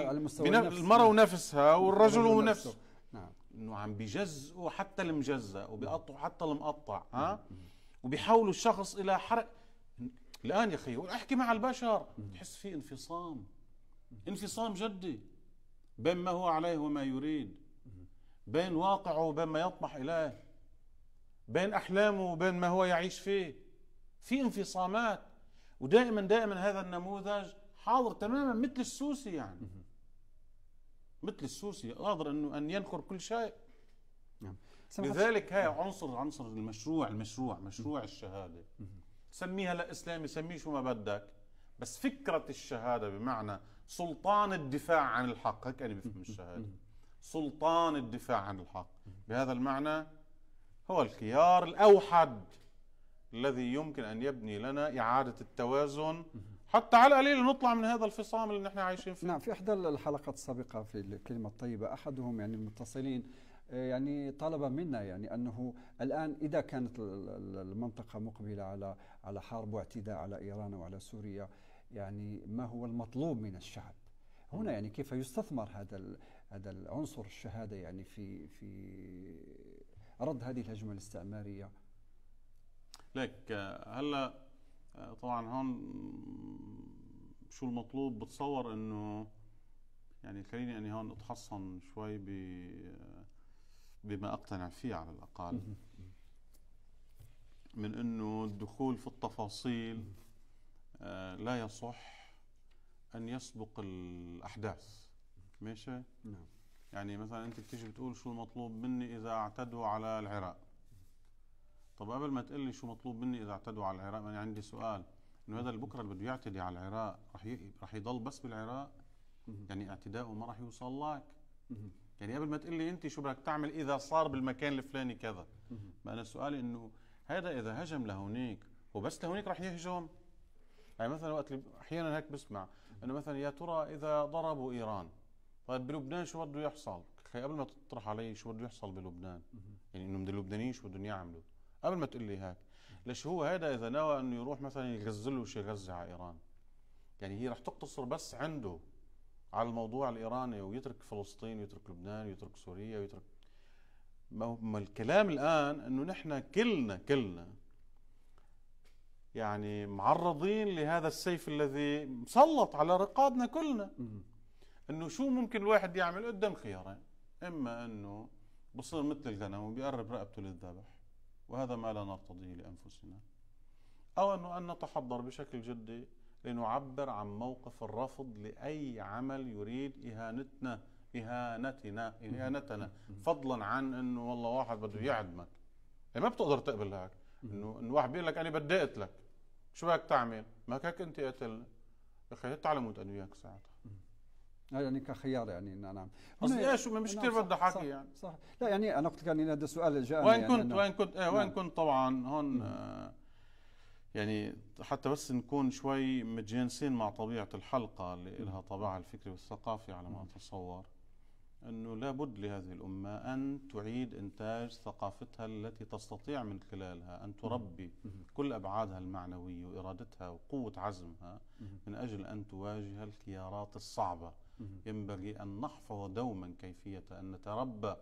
المراه ونفسها والرجل ونفسه نعم انه عم بيجزئوا حتى المجزأ وبيقطعوا حتى المقطع ها وبيحولوا الشخص الى حرق الان يا اخي احكي مع البشر تحس في انفصام انفصام جدي بين ما هو عليه وما يريد بين واقعه وبين ما يطمح اليه بين احلامه وبين ما هو يعيش فيه في انفصامات ودائما دائما هذا النموذج حاضر تماما مثل السوسي يعني مثل السوسي قادر انه ان ينكر كل شيء نعم. لذلك هي نعم. عنصر عنصر المشروع المشروع مشروع الشهاده سميها لا اسلامي سميه شو ما بدك بس فكره الشهاده بمعنى سلطان الدفاع عن الحق هيك انا بفهم الشهاده سلطان الدفاع عن الحق بهذا المعنى هو الخيار الاوحد الذي يمكن ان يبني لنا اعاده التوازن حتى على القليل نطلع من هذا الفصام اللي نحن عايشين فيه نعم في احدى الحلقات السابقه في الكلمه الطيبه احدهم يعني المتصلين آه، يعني طلب منا يعني انه الان اذا كانت المنطقه مقبله على على حرب واعتداء على ايران وعلى سوريا يعني ما هو المطلوب من الشعب هنا يعني كيف يستثمر هذا هذا العنصر الشهاده يعني في في رد هذه الهجمه الاستعماريه لك آه، هلا آه، طبعا هون شو المطلوب بتصور انه يعني خليني اني هون اتحصن شوي ب بما اقتنع فيه على الاقل من انه الدخول في التفاصيل آه، لا يصح ان يسبق الاحداث ماشي؟ نعم يعني مثلا انت بتيجي بتقول شو المطلوب مني اذا اعتدوا على العراق طب قبل ما تقول لي شو مطلوب مني اذا اعتدوا على العراق انا عندي سؤال انه هذا اللي بكره اللي بده يعتدي على العراق رح ي... رح يضل بس بالعراق يعني اعتداؤه ما رح يوصل لك يعني قبل ما تقول لي انت شو بدك تعمل اذا صار بالمكان الفلاني كذا ما انا سؤالي انه هذا اذا هجم لهونيك وبس لهونيك رح يهجم يعني مثلا وقت احيانا هيك بسمع انه مثلا يا ترى اذا ضربوا ايران طيب بلبنان شو بده يحصل؟ قبل ما تطرح علي شو بده يحصل بلبنان؟ يعني انه من اللبنانيين شو بدهم يعملوا؟ قبل ما تقول لي هيك ليش هو هذا اذا نوى انه يروح مثلا يغزل له شي غزه على ايران يعني هي رح تقتصر بس عنده على الموضوع الايراني ويترك فلسطين ويترك لبنان ويترك سوريا ويترك ما الكلام الان انه نحن كلنا كلنا يعني معرضين لهذا السيف الذي مسلط على رقابنا كلنا انه شو ممكن الواحد يعمل قدام خيارين اما انه بصير مثل الغنم وبيقرب رقبته للذبح وهذا ما لا نرتضيه لانفسنا او انه ان نتحضر بشكل جدي لنعبر عن موقف الرفض لأي عمل يريد إهانتنا إهانتنا إهانتنا فضلا عن إنه والله واحد بده يعدمك يعني ما بتقدر تقبل هيك إنه إنه واحد بيقول لك أنا بدي أقتلك شو بدك تعمل؟ ما هيك أنت قتلنا يا أخي تعال انت أنا وياك ساعتها يعني كخيار يعني نعم, نعم. قصدي ايش مش نعم، كثير بدها حكي يعني صح لا يعني انا قلت لك يعني هذا السؤال جاء وين يعني كنت يعني وين كنت ايه وين نعم. كنت طبعا هون آه يعني حتى بس نكون شوي متجانسين مع طبيعة الحلقة اللي لها طابعها الفكري والثقافي على ما أتصور أنه لابد لهذه الأمة أن تعيد إنتاج ثقافتها التي تستطيع من خلالها أن تربي كل أبعادها المعنوية وإرادتها وقوة عزمها من أجل أن تواجه الخيارات الصعبة ينبغي أن نحفظ دوما كيفية أن نتربى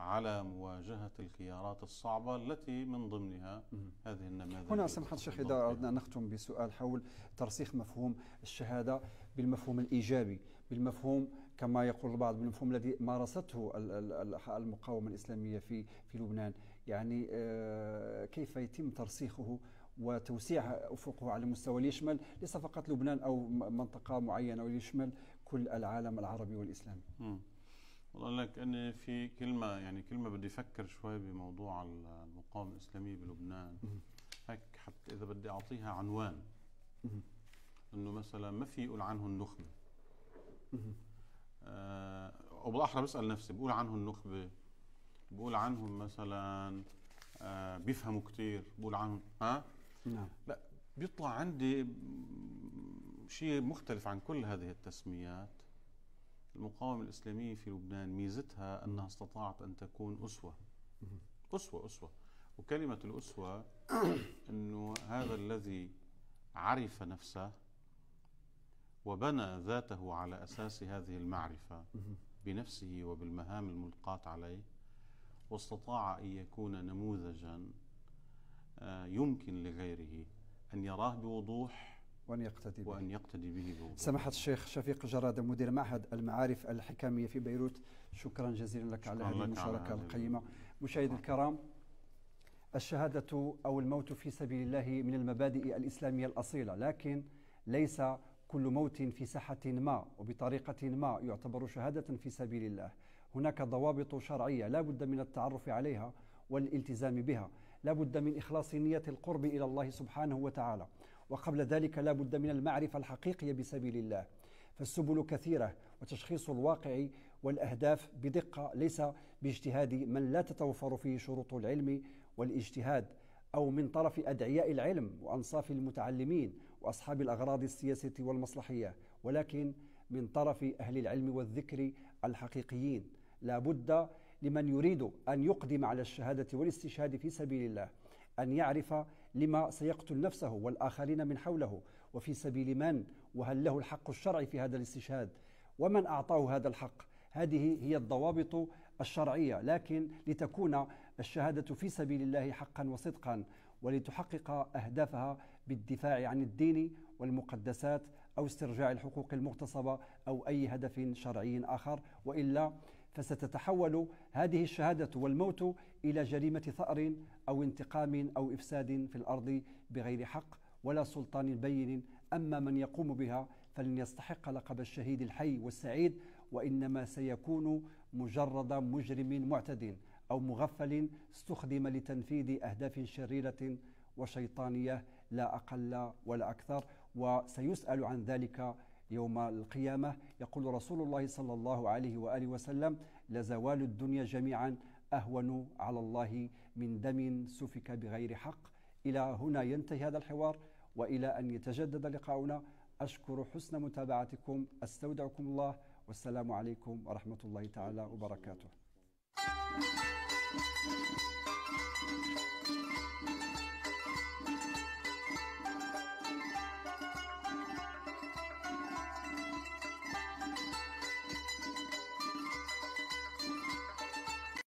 على مواجهة الخيارات الصعبة التي من ضمنها هذه النماذج هنا سمحت الشيخ إذا أردنا أن نختم بسؤال حول ترسيخ مفهوم الشهادة بالمفهوم الإيجابي بالمفهوم كما يقول البعض بالمفهوم الذي مارسته المقاومة الإسلامية في في لبنان يعني آه، كيف يتم ترسيخه وتوسيع افقه على مستوى ليشمل ليس فقط لبنان او منطقه معينه وليشمل كل العالم العربي والاسلامي. والله لك أني في كلمة يعني كلمة بدي أفكر شوي بموضوع المقاومة الإسلامية بلبنان هيك حتى إذا بدي أعطيها عنوان أنه مثلا ما في يقول عنه النخبة آه أو بالأحرى بسأل نفسي بقول عنه النخبة بقول عنهم مثلا آه بيفهموا كثير بقول عنهم ها نعم لا بيطلع عندي شيء مختلف عن كل هذه التسميات المقاومة الإسلامية في لبنان ميزتها أنها استطاعت أن تكون أسوة أسوة أسوة وكلمة الأسوة أنه هذا الذي عرف نفسه وبنى ذاته على أساس هذه المعرفة بنفسه وبالمهام الملقاة عليه واستطاع أن يكون نموذجا آه، يمكن لغيره أن يراه بوضوح وأن يقتدي به وأن يقتدي به سماحة الشيخ شفيق جرادة مدير معهد المعارف الحكامية في بيروت شكرا جزيلا لك شكرا على هذه المشاركة القيمة مشاهدي الكرام الشهادة أو الموت في سبيل الله من المبادئ الإسلامية الأصيلة لكن ليس كل موت في ساحة ما وبطريقة ما يعتبر شهادة في سبيل الله هناك ضوابط شرعية لا بد من التعرف عليها والالتزام بها لا بد من إخلاص نية القرب إلى الله سبحانه وتعالى وقبل ذلك لا بد من المعرفة الحقيقية بسبيل الله فالسبل كثيرة وتشخيص الواقع والأهداف بدقة ليس باجتهاد من لا تتوفر فيه شروط العلم والاجتهاد أو من طرف أدعياء العلم وأنصاف المتعلمين وأصحاب الأغراض السياسية والمصلحية ولكن من طرف أهل العلم والذكر الحقيقيين لا بد لمن يريد أن يقدم على الشهادة والاستشهاد في سبيل الله أن يعرف لما سيقتل نفسه والآخرين من حوله وفي سبيل من وهل له الحق الشرعي في هذا الاستشهاد ومن أعطاه هذا الحق هذه هي الضوابط الشرعية لكن لتكون الشهادة في سبيل الله حقا وصدقا ولتحقق أهدافها بالدفاع عن الدين والمقدسات أو استرجاع الحقوق المغتصبة أو أي هدف شرعي آخر وإلا فستتحول هذه الشهادة والموت إلى جريمة ثأر أو انتقام أو إفساد في الأرض بغير حق ولا سلطان بين أما من يقوم بها فلن يستحق لقب الشهيد الحي والسعيد وإنما سيكون مجرد مجرم معتد أو مغفل استخدم لتنفيذ أهداف شريرة وشيطانية لا أقل ولا أكثر وسيسأل عن ذلك يوم القيامة يقول رسول الله صلى الله عليه وآله وسلم لزوال الدنيا جميعا أهون على الله من دم سفك بغير حق إلى هنا ينتهي هذا الحوار وإلى أن يتجدد لقاؤنا أشكر حسن متابعتكم أستودعكم الله والسلام عليكم ورحمة الله تعالى وبركاته